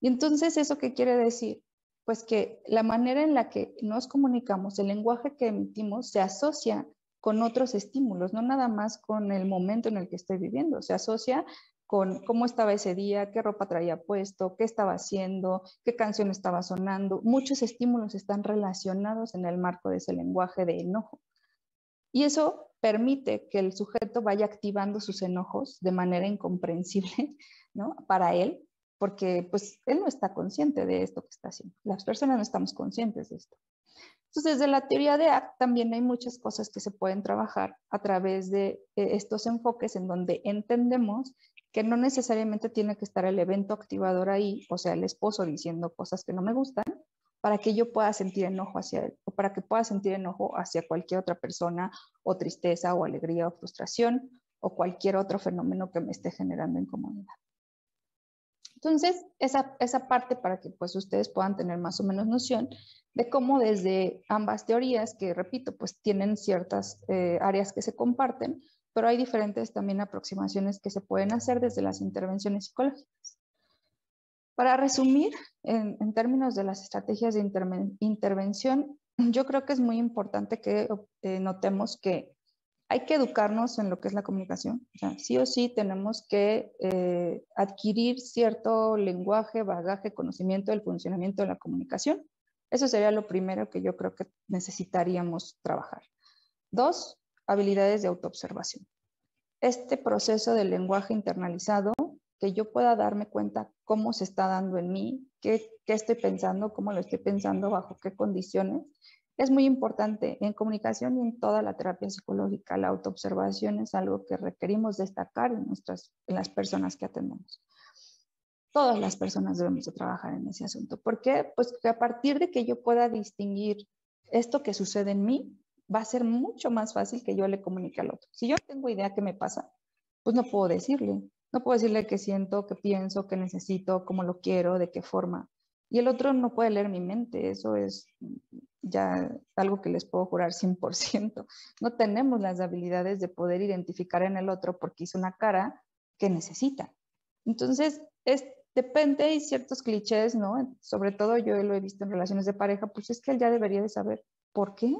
Y entonces, ¿eso qué quiere decir? Pues que la manera en la que nos comunicamos, el lenguaje que emitimos, se asocia con otros estímulos, no nada más con el momento en el que estoy viviendo, se asocia con cómo estaba ese día, qué ropa traía puesto, qué estaba haciendo, qué canción estaba sonando. Muchos estímulos están relacionados en el marco de ese lenguaje de enojo. Y eso permite que el sujeto vaya activando sus enojos de manera incomprensible ¿no? para él, porque pues él no está consciente de esto que está haciendo. Las personas no estamos conscientes de esto. Entonces, desde la teoría de ACT también hay muchas cosas que se pueden trabajar a través de eh, estos enfoques en donde entendemos que no necesariamente tiene que estar el evento activador ahí, o sea, el esposo diciendo cosas que no me gustan, para que yo pueda sentir enojo hacia él, o para que pueda sentir enojo hacia cualquier otra persona, o tristeza, o alegría, o frustración, o cualquier otro fenómeno que me esté generando incomodidad. Entonces, esa, parte para que pues ustedes puedan tener más o menos noción de cómo desde ambas teorías, que repito, pues tienen ciertas eh, áreas que se comparten, pero hay diferentes también aproximaciones que se pueden hacer desde las intervenciones psicológicas. Para resumir, en, términos de las estrategias de intervención, yo creo que es muy importante que eh, notemos que hay que educarnos en lo que es la comunicación. sí o sí tenemos que eh, adquirir cierto lenguaje, bagaje, conocimiento del funcionamiento de la comunicación. Eso sería lo primero que yo creo que necesitaríamos trabajar. Dos, habilidades de autoobservación. Este proceso del lenguaje internalizado, que yo pueda darme cuenta cómo se está dando en mí, qué, estoy pensando, cómo lo estoy pensando, bajo qué condiciones, es muy importante en comunicación y en toda la terapia psicológica. La autoobservación es algo que requerimos destacar en, nuestras, las personas que atendemos. Todas las personas debemos de trabajar en ese asunto. ¿Por qué? Pues que a partir de que yo pueda distinguir esto que sucede en mí, va a ser mucho más fácil que yo le comunique al otro. Si yo tengo idea qué me pasa, pues no puedo decirle. No puedo decirle qué siento, qué pienso, qué necesito, cómo lo quiero, de qué forma. Y el otro no puede leer mi mente. Eso es ya algo que les puedo jurar 100%. No tenemos las habilidades de poder identificar en el otro porque hizo una cara que necesita. Entonces, es, depende, y ciertos clichés, ¿no? Sobre todo yo lo he visto en relaciones de pareja, pues es que él ya debería de saber por qué.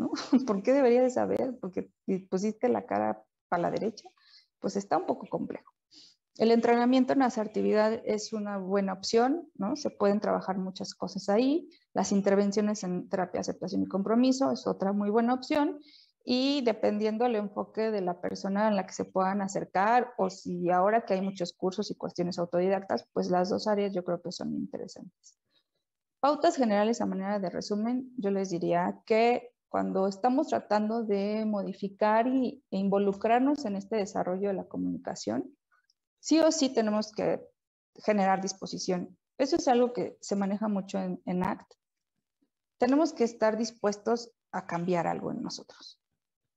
¿no? ¿Por qué debería de saber? Porque pusiste la cara para la derecha. Pues está un poco complejo. El entrenamiento en asertividad es una buena opción, ¿no? Se pueden trabajar muchas cosas ahí. Las intervenciones en terapia, aceptación y compromiso es otra muy buena opción. Y dependiendo del enfoque de la persona en la que se puedan acercar o si ahora que hay muchos cursos y cuestiones autodidactas, pues las dos áreas yo creo que son interesantes. Pautas generales a manera de resumen, yo les diría que cuando estamos tratando de modificar y, e involucrarnos en este desarrollo de la comunicación, sí o sí tenemos que generar disposición. Eso es algo que se maneja mucho en, en ACT. Tenemos que estar dispuestos a cambiar algo en nosotros.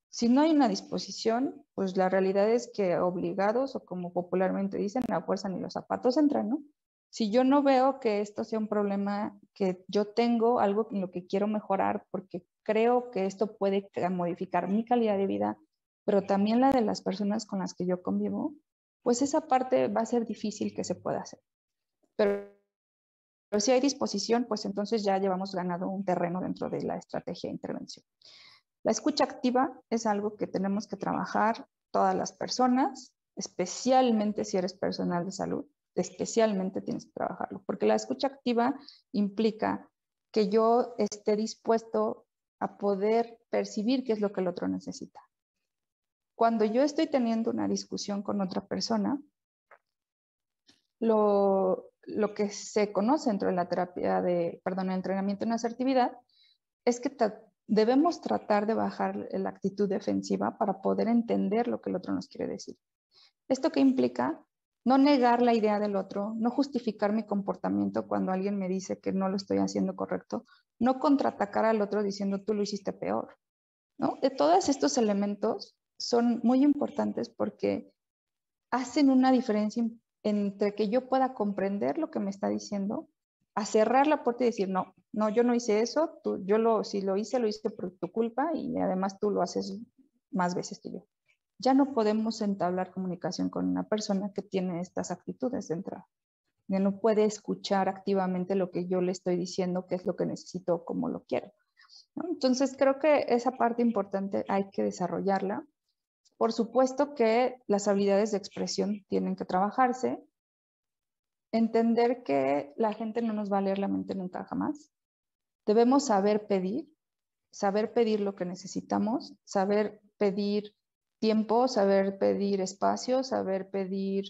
Si no hay una disposición, pues la realidad es que obligados o como popularmente dicen, la fuerza ni los zapatos entran, ¿no? Si yo no veo que esto sea un problema que yo tengo, algo en lo que quiero mejorar porque creo que esto puede modificar mi calidad de vida, pero también la de las personas con las que yo convivo, pues esa parte va a ser difícil que se pueda hacer. Pero, si hay disposición, pues entonces ya llevamos ganado un terreno dentro de la estrategia de intervención. La escucha activa es algo que tenemos que trabajar todas las personas, especialmente si eres personal de salud, especialmente tienes que trabajarlo, porque la escucha activa implica que yo esté dispuesto a poder percibir qué es lo que el otro necesita. Cuando yo estoy teniendo una discusión con otra persona, lo, que se conoce dentro de la terapia de, perdón, el entrenamiento en asertividad, es que debemos tratar de bajar la actitud defensiva para poder entender lo que el otro nos quiere decir. ¿Esto qué implica? No negar la idea del otro, no justificar mi comportamiento cuando alguien me dice que no lo estoy haciendo correcto, no contraatacar al otro diciendo tú lo hiciste peor. De todos estos elementos son muy importantes porque hacen una diferencia entre que yo pueda comprender lo que me está diciendo, a cerrar la puerta y decir, no, no, yo no hice eso, tú, yo lo, si lo hice, lo hice por tu culpa y además tú lo haces más veces que yo. Ya no podemos entablar comunicación con una persona que tiene estas actitudes de entrada no puede escuchar activamente lo que yo le estoy diciendo, qué es lo que necesito, cómo lo quiero. Entonces, creo que esa parte importante hay que desarrollarla. Por supuesto que las habilidades de expresión tienen que trabajarse. Entender que la gente no nos va a leer la mente nunca jamás. Debemos saber pedir, saber pedir lo que necesitamos, saber pedir tiempo, saber pedir espacio, saber pedir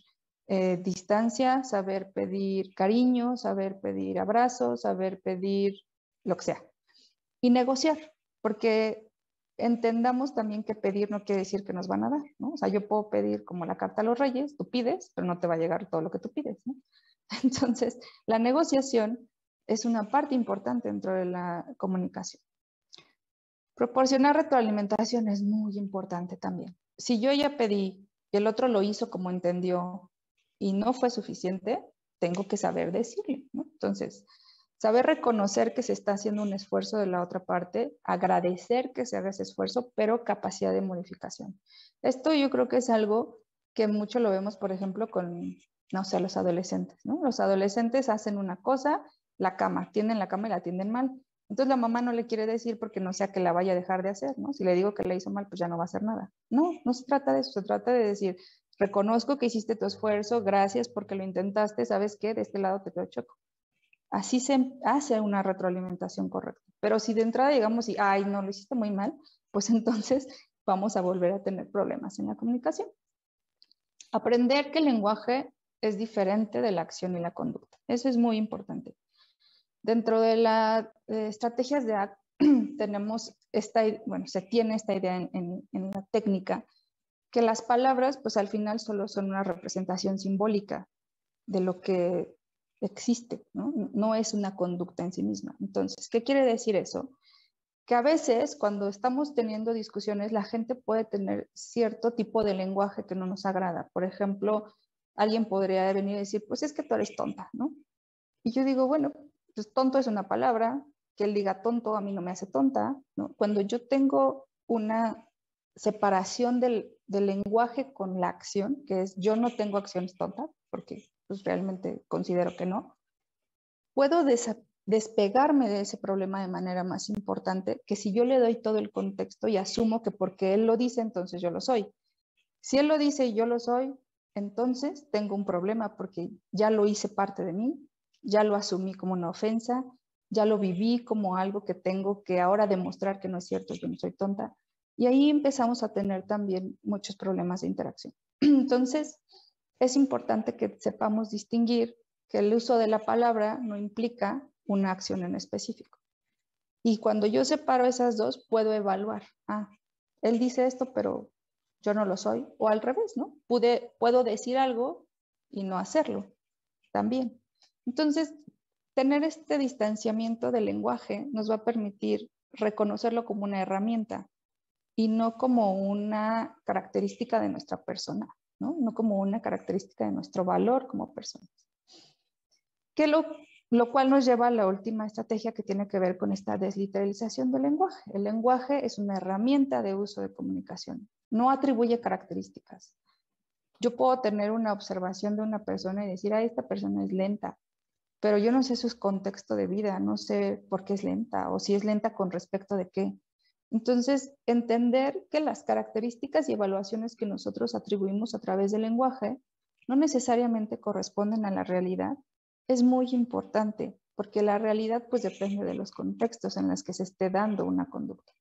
eh, distancia, saber pedir cariño, saber pedir abrazos, saber pedir lo que sea. Y negociar, porque entendamos también que pedir no quiere decir que nos van a dar, O sea, yo puedo pedir como la carta a los reyes, tú pides, pero no te va a llegar todo lo que tú pides, Entonces, la negociación es una parte importante dentro de la comunicación. Proporcionar retroalimentación es muy importante también. Si yo ya pedí y el otro lo hizo como entendió y no fue suficiente, tengo que saber decirlo Entonces, saber reconocer que se está haciendo un esfuerzo de la otra parte, agradecer que se haga ese esfuerzo, pero capacidad de modificación. Esto yo creo que es algo que mucho lo vemos, por ejemplo, con, no sé, los adolescentes, ¿no? Los adolescentes hacen una cosa, la cama, tienen la cama y la tienden mal. Entonces la mamá no le quiere decir porque no sea que la vaya a dejar de hacer, ¿no? Si le digo que la hizo mal, pues ya no va a hacer nada. No, no se trata de eso, se trata de decir, reconozco que hiciste tu esfuerzo, gracias porque lo intentaste, ¿sabes qué? De este lado te quedo choco. Así se hace una retroalimentación correcta. Pero si de entrada llegamos y, ay, no, lo hiciste muy mal, pues entonces vamos a volver a tener problemas en la comunicación. Aprender que el lenguaje es diferente de la acción y la conducta. Eso es muy importante. Dentro de las eh, estrategias de ACT tenemos esta, bueno, se tiene esta idea en, una en la técnica que las palabras pues al final solo son una representación simbólica de lo que existe, ¿no? no es una conducta en sí misma. Entonces, ¿qué quiere decir eso? Que a veces cuando estamos teniendo discusiones la gente puede tener cierto tipo de lenguaje que no nos agrada. Por ejemplo, alguien podría venir y decir, pues es que tú eres tonta, ¿no? Y yo digo, bueno, pues tonto es una palabra, que él diga tonto a mí no me hace tonta, ¿no? Cuando yo tengo una separación del del lenguaje con la acción, que es yo no tengo acciones tontas, porque pues, realmente considero que no, puedo despegarme de ese problema de manera más importante que si yo le doy todo el contexto y asumo que porque él lo dice, entonces yo lo soy. Si él lo dice y yo lo soy, entonces tengo un problema porque ya lo hice parte de mí, ya lo asumí como una ofensa, ya lo viví como algo que tengo que ahora demostrar que no es cierto, que no soy tonta. Y ahí empezamos a tener también muchos problemas de interacción. Entonces, es importante que sepamos distinguir que el uso de la palabra no implica una acción en específico. Y cuando yo separo esas dos, puedo evaluar. Ah, él dice esto, pero yo no lo soy. O al revés, ¿no? Pude, puedo decir algo y no hacerlo también. Entonces, tener este distanciamiento del lenguaje nos va a permitir reconocerlo como una herramienta y no como una característica de nuestra persona, ¿no? como una característica de nuestro valor como personas. Que lo, lo cual nos lleva a la última estrategia que tiene que ver con esta desliteralización del lenguaje. El lenguaje es una herramienta de uso de comunicación, no atribuye características. Yo puedo tener una observación de una persona y decir, ah, esta persona es lenta, pero yo no sé su contexto de vida, no sé por qué es lenta o si es lenta con respecto de qué. Entonces, entender que las características y evaluaciones que nosotros atribuimos a través del lenguaje no necesariamente corresponden a la realidad es muy importante, porque la realidad pues depende de los contextos en los que se esté dando una conducta.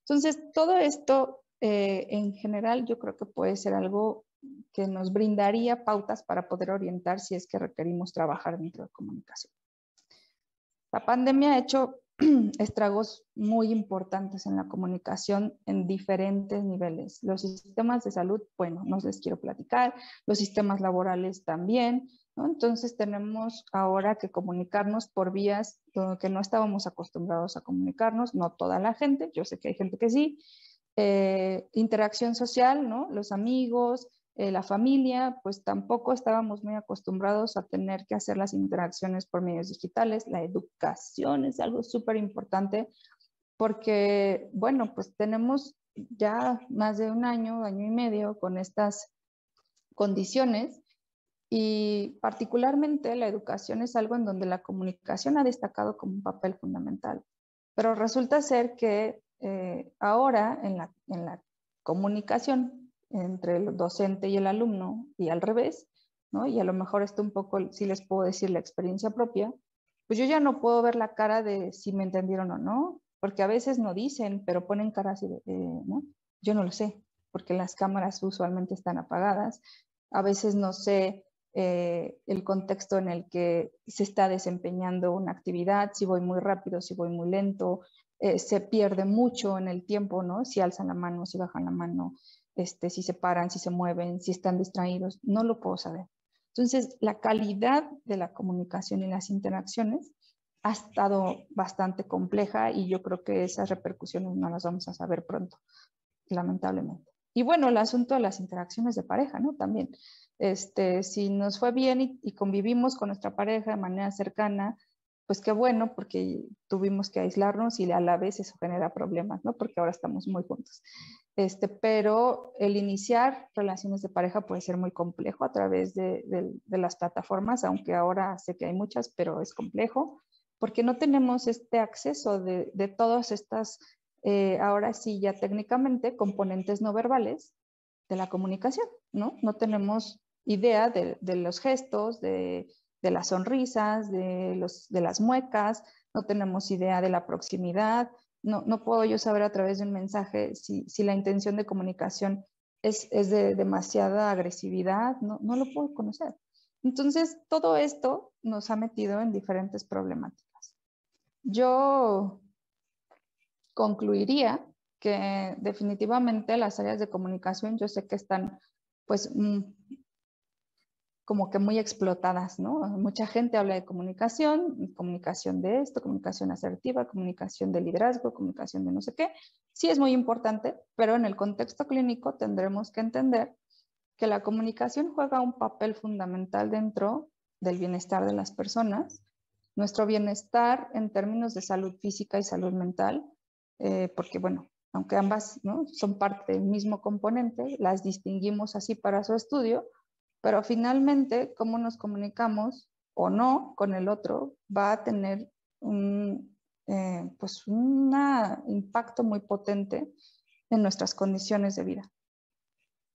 Entonces, todo esto eh, en general yo creo que puede ser algo que nos brindaría pautas para poder orientar si es que requerimos trabajar dentro de comunicación. La pandemia ha hecho estragos muy importantes en la comunicación en diferentes niveles. Los sistemas de salud, bueno, no les quiero platicar, los sistemas laborales también, Entonces tenemos ahora que comunicarnos por vías que no estábamos acostumbrados a comunicarnos, no toda la gente, yo sé que hay gente que sí, eh, interacción social, ¿no? Los amigos, eh, la familia, pues tampoco estábamos muy acostumbrados a tener que hacer las interacciones por medios digitales. La educación es algo súper importante porque, bueno, pues tenemos ya más de un año, año y medio con estas condiciones y particularmente la educación es algo en donde la comunicación ha destacado como un papel fundamental. Pero resulta ser que eh, ahora en la, en la comunicación entre el docente y el alumno y al revés, ¿no? Y a lo mejor esto un poco, si les puedo decir la experiencia propia, pues yo ya no puedo ver la cara de si me entendieron o no, porque a veces no dicen, pero ponen cara así eh, ¿no? Yo no lo sé, porque las cámaras usualmente están apagadas, a veces no sé eh, el contexto en el que se está desempeñando una actividad, si voy muy rápido, si voy muy lento, eh, se pierde mucho en el tiempo, ¿no? Si alzan la mano, si bajan la mano, este, si se paran, si se mueven, si están distraídos, no lo puedo saber. Entonces, la calidad de la comunicación y las interacciones ha estado bastante compleja y yo creo que esas repercusiones no las vamos a saber pronto, lamentablemente. Y bueno, el asunto de las interacciones de pareja, ¿no? También, este, si nos fue bien y convivimos con nuestra pareja de manera cercana, pues qué bueno, porque tuvimos que aislarnos y a la vez eso genera problemas, ¿no? Porque ahora estamos muy juntos. Este, pero el iniciar relaciones de pareja puede ser muy complejo a través de, las plataformas, aunque ahora sé que hay muchas, pero es complejo, porque no tenemos este acceso de, todas estas, eh, ahora sí ya técnicamente, componentes no verbales de la comunicación, ¿no? No tenemos idea de los gestos, de de las sonrisas, de, los, de las muecas, no tenemos idea de la proximidad, no, no puedo yo saber a través de un mensaje si, la intención de comunicación es, de demasiada agresividad, no, no, lo puedo conocer. Entonces, todo esto nos ha metido en diferentes problemáticas. Yo concluiría que definitivamente las áreas de comunicación yo sé que están pues mm, como que muy explotadas, ¿no? Mucha gente habla de comunicación, comunicación de esto, comunicación asertiva, comunicación de liderazgo, comunicación de no sé qué. Sí es muy importante, pero en el contexto clínico tendremos que entender que la comunicación juega un papel fundamental dentro del bienestar de las personas, nuestro bienestar en términos de salud física y salud mental, eh, porque bueno, aunque ambas ¿no? son parte del mismo componente, las distinguimos así para su estudio, pero finalmente, cómo nos comunicamos o no con el otro va a tener un, eh, pues un impacto muy potente en nuestras condiciones de vida.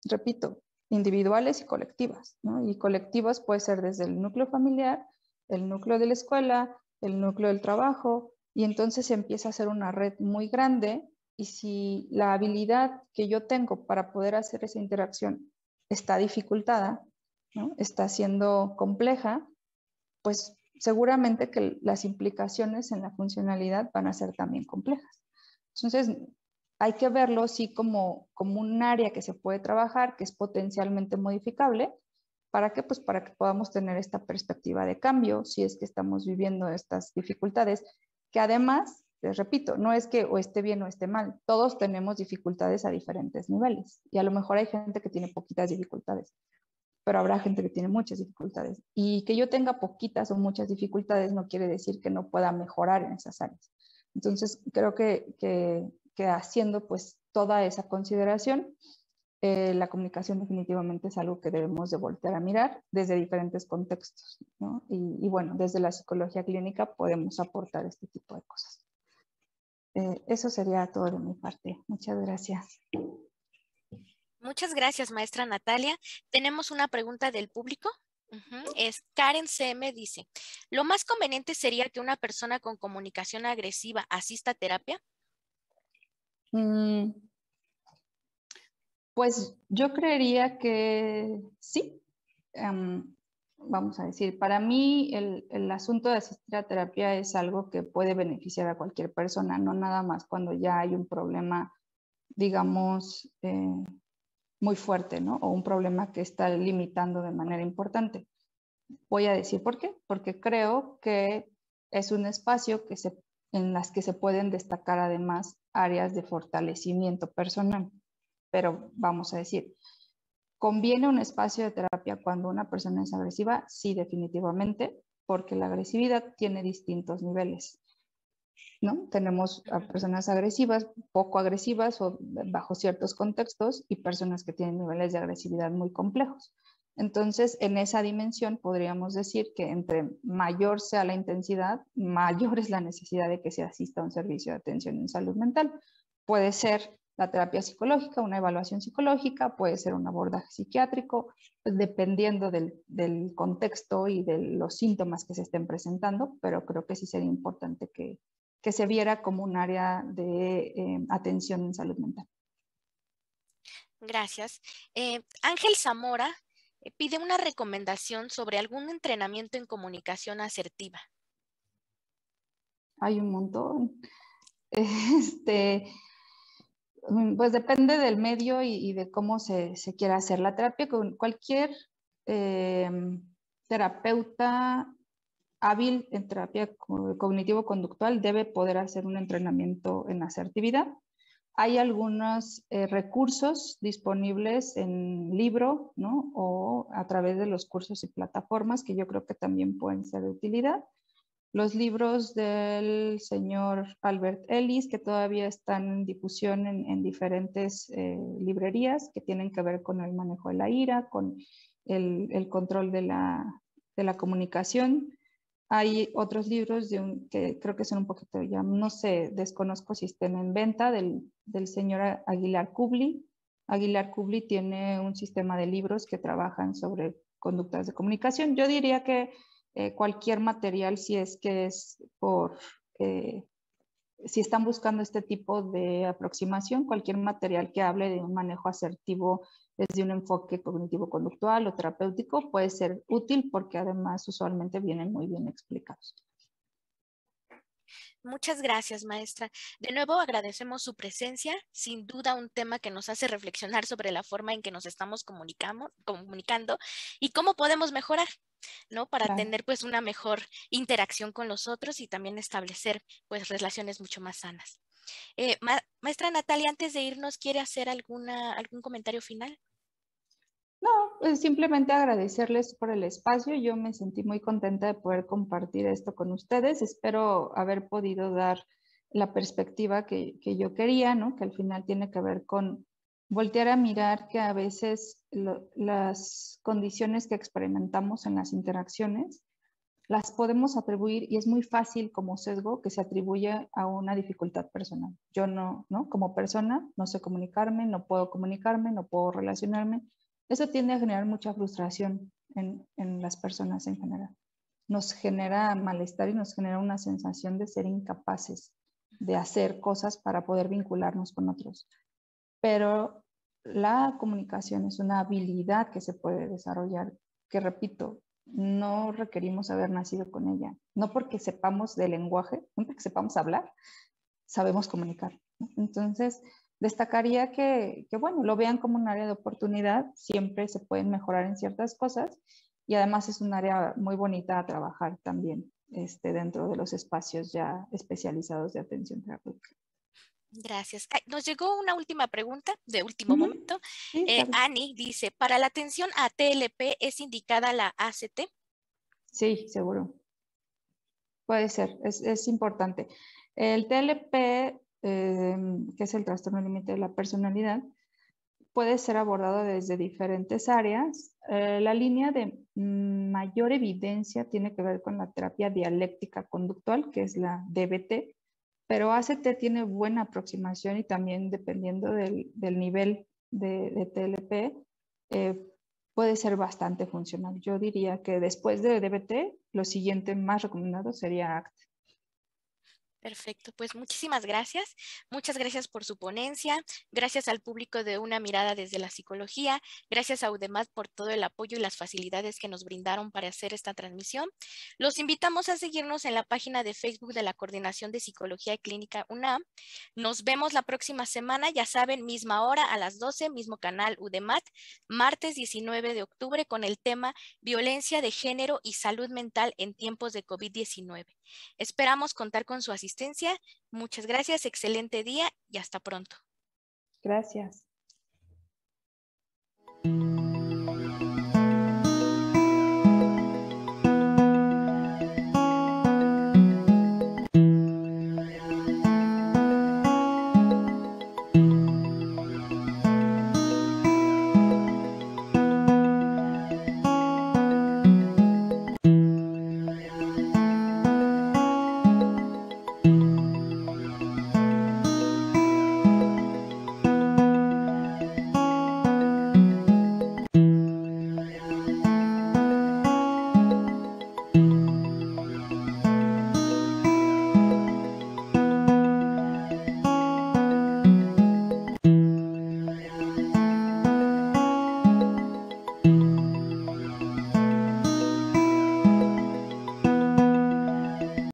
Repito, individuales y colectivas. Y colectivas puede ser desde el núcleo familiar, el núcleo de la escuela, el núcleo del trabajo, y entonces se empieza a ser una red muy grande y si la habilidad que yo tengo para poder hacer esa interacción está dificultada, está siendo compleja, pues seguramente que las implicaciones en la funcionalidad van a ser también complejas. Entonces, hay que verlo sí como, como un área que se puede trabajar, que es potencialmente modificable. ¿Para qué? Pues para que podamos tener esta perspectiva de cambio, si es que estamos viviendo estas dificultades, que además, les repito, no es que o esté bien o esté mal, todos tenemos dificultades a diferentes niveles y a lo mejor hay gente que tiene poquitas dificultades, pero habrá gente que tiene muchas dificultades. Y que yo tenga poquitas o muchas dificultades no quiere decir que no pueda mejorar en esas áreas. Entonces, creo que, que, haciendo pues toda esa consideración, eh, la comunicación definitivamente es algo que debemos de voltear a mirar desde diferentes contextos, y, bueno, desde la psicología clínica podemos aportar este tipo de cosas. Eh, eso sería todo de mi parte. Muchas gracias. Muchas gracias, maestra Natalia. Tenemos una pregunta del público. Es Karen CM dice, ¿lo más conveniente sería que una persona con comunicación agresiva asista a terapia? Mm. pues yo creería que sí. Em, vamos a decir, para mí el, asunto de asistir a terapia es algo que puede beneficiar a cualquier persona, no nada más cuando ya hay un problema, digamos, eh, muy fuerte, ¿no? O un problema que está limitando de manera importante. Voy a decir por qué, porque creo que es un espacio que en las que se pueden destacar además áreas de fortalecimiento personal. Pero vamos a decir, ¿conviene un espacio de terapia cuando una persona es agresiva? Sí, definitivamente, porque la agresividad tiene distintos niveles. ¿no? Tenemos a personas agresivas, poco agresivas o bajo ciertos contextos y personas que tienen niveles de agresividad muy complejos. Entonces, en esa dimensión podríamos decir que entre mayor sea la intensidad, mayor es la necesidad de que se asista a un servicio de atención en salud mental. Puede ser la terapia psicológica, una evaluación psicológica, puede ser un abordaje psiquiátrico, dependiendo del, del, contexto y de los síntomas que se estén presentando, pero creo que sí sería importante que, que se viera como un área de eh, atención en salud mental. Gracias. Eh, Ángel Zamora eh, pide una recomendación sobre algún entrenamiento en comunicación asertiva. Hay un montón. Este, mm, pues depende del medio y, de cómo se, quiera hacer la terapia. Con cualquier em, terapeuta hábil en terapia cognitivo-conductual debe poder hacer un entrenamiento en asertividad. Hay algunos eh, recursos disponibles en libro ¿no? o a través de los cursos y plataformas que yo creo que también pueden ser de utilidad. Los libros del señor Albert Ellis, que todavía están en difusión en, diferentes eh, librerías, que tienen que ver con el manejo de la ira, con el, el control de la, de la comunicación, hay otros libros de que creo que son un poquito, ya no sé, desconozco si estén en venta, del, del señor Aguilar Kubli. Aguilar Kubli tiene un sistema de libros que trabajan sobre conductas de comunicación. Yo diría que eh, cualquier material, si es que es por, eh, si están buscando este tipo de aproximación, cualquier material que hable de un manejo asertivo desde un enfoque cognitivo-conductual o terapéutico puede ser útil porque además usualmente vienen muy bien explicados. Muchas gracias, maestra. De nuevo agradecemos su presencia. Sin duda un tema que nos hace reflexionar sobre la forma en que nos estamos comunicando y cómo podemos mejorar, ¿no? Para tener pues una mejor interacción con los otros y también establecer pues relaciones mucho más sanas. Eh, maestra Natalia, antes de irnos, ¿quiere hacer alguna, algún comentario final? No, eh, simplemente agradecerles por el espacio. Yo me sentí muy contenta de poder compartir esto con ustedes. Espero haber podido dar la perspectiva que, que yo quería, ¿no? que al final tiene que ver con voltear a mirar que a veces las condiciones que experimentamos en las interacciones las podemos atribuir y es muy fácil como sesgo que se atribuya a una dificultad personal. Yo no, ¿no? Como persona no sé comunicarme, no puedo comunicarme, no puedo relacionarme eso tiende a generar mucha frustración en, las personas en general. Nos genera malestar y nos genera una sensación de ser incapaces de hacer cosas para poder vincularnos con otros. Pero la comunicación es una habilidad que se puede desarrollar, que repito, no requerimos haber nacido con ella. No porque sepamos de lenguaje, no porque sepamos hablar, sabemos comunicar. Entonces, destacaría que, bueno, lo vean como un área de oportunidad, siempre se pueden mejorar en ciertas cosas y además es un área muy bonita a trabajar también este, dentro de los espacios ya especializados de atención terapéutica. Gracias. Nos llegó una última pregunta de último momento. Eh, Ani dice, ¿para la atención a TLP es indicada la ACT? Sí, seguro. Puede ser, es, es importante. El TLP eh, que es el trastorno límite de la personalidad, puede ser abordado desde diferentes áreas. Eh, la línea de mayor evidencia tiene que ver con la terapia dialéctica conductual, que es la DBT, pero ACT tiene buena aproximación y también dependiendo del, nivel de, TLP, eh, puede ser bastante funcional. Yo diría que después de DBT, lo siguiente más recomendado sería ACT. Perfecto, pues muchísimas gracias. Muchas gracias por su ponencia. Gracias al público de Una Mirada desde la Psicología. Gracias a UDEMAT por todo el apoyo y las facilidades que nos brindaron para hacer esta transmisión. Los invitamos a seguirnos en la página de Facebook de la Coordinación de Psicología Clínica UNAM. Nos vemos la próxima semana, ya saben, misma hora a las 12, mismo canal UDEMAT, martes 19 de octubre con el tema Violencia de Género y Salud Mental en tiempos de COVID-19. Esperamos contar con su asistencia. Muchas gracias, excelente día y hasta pronto. Gracias.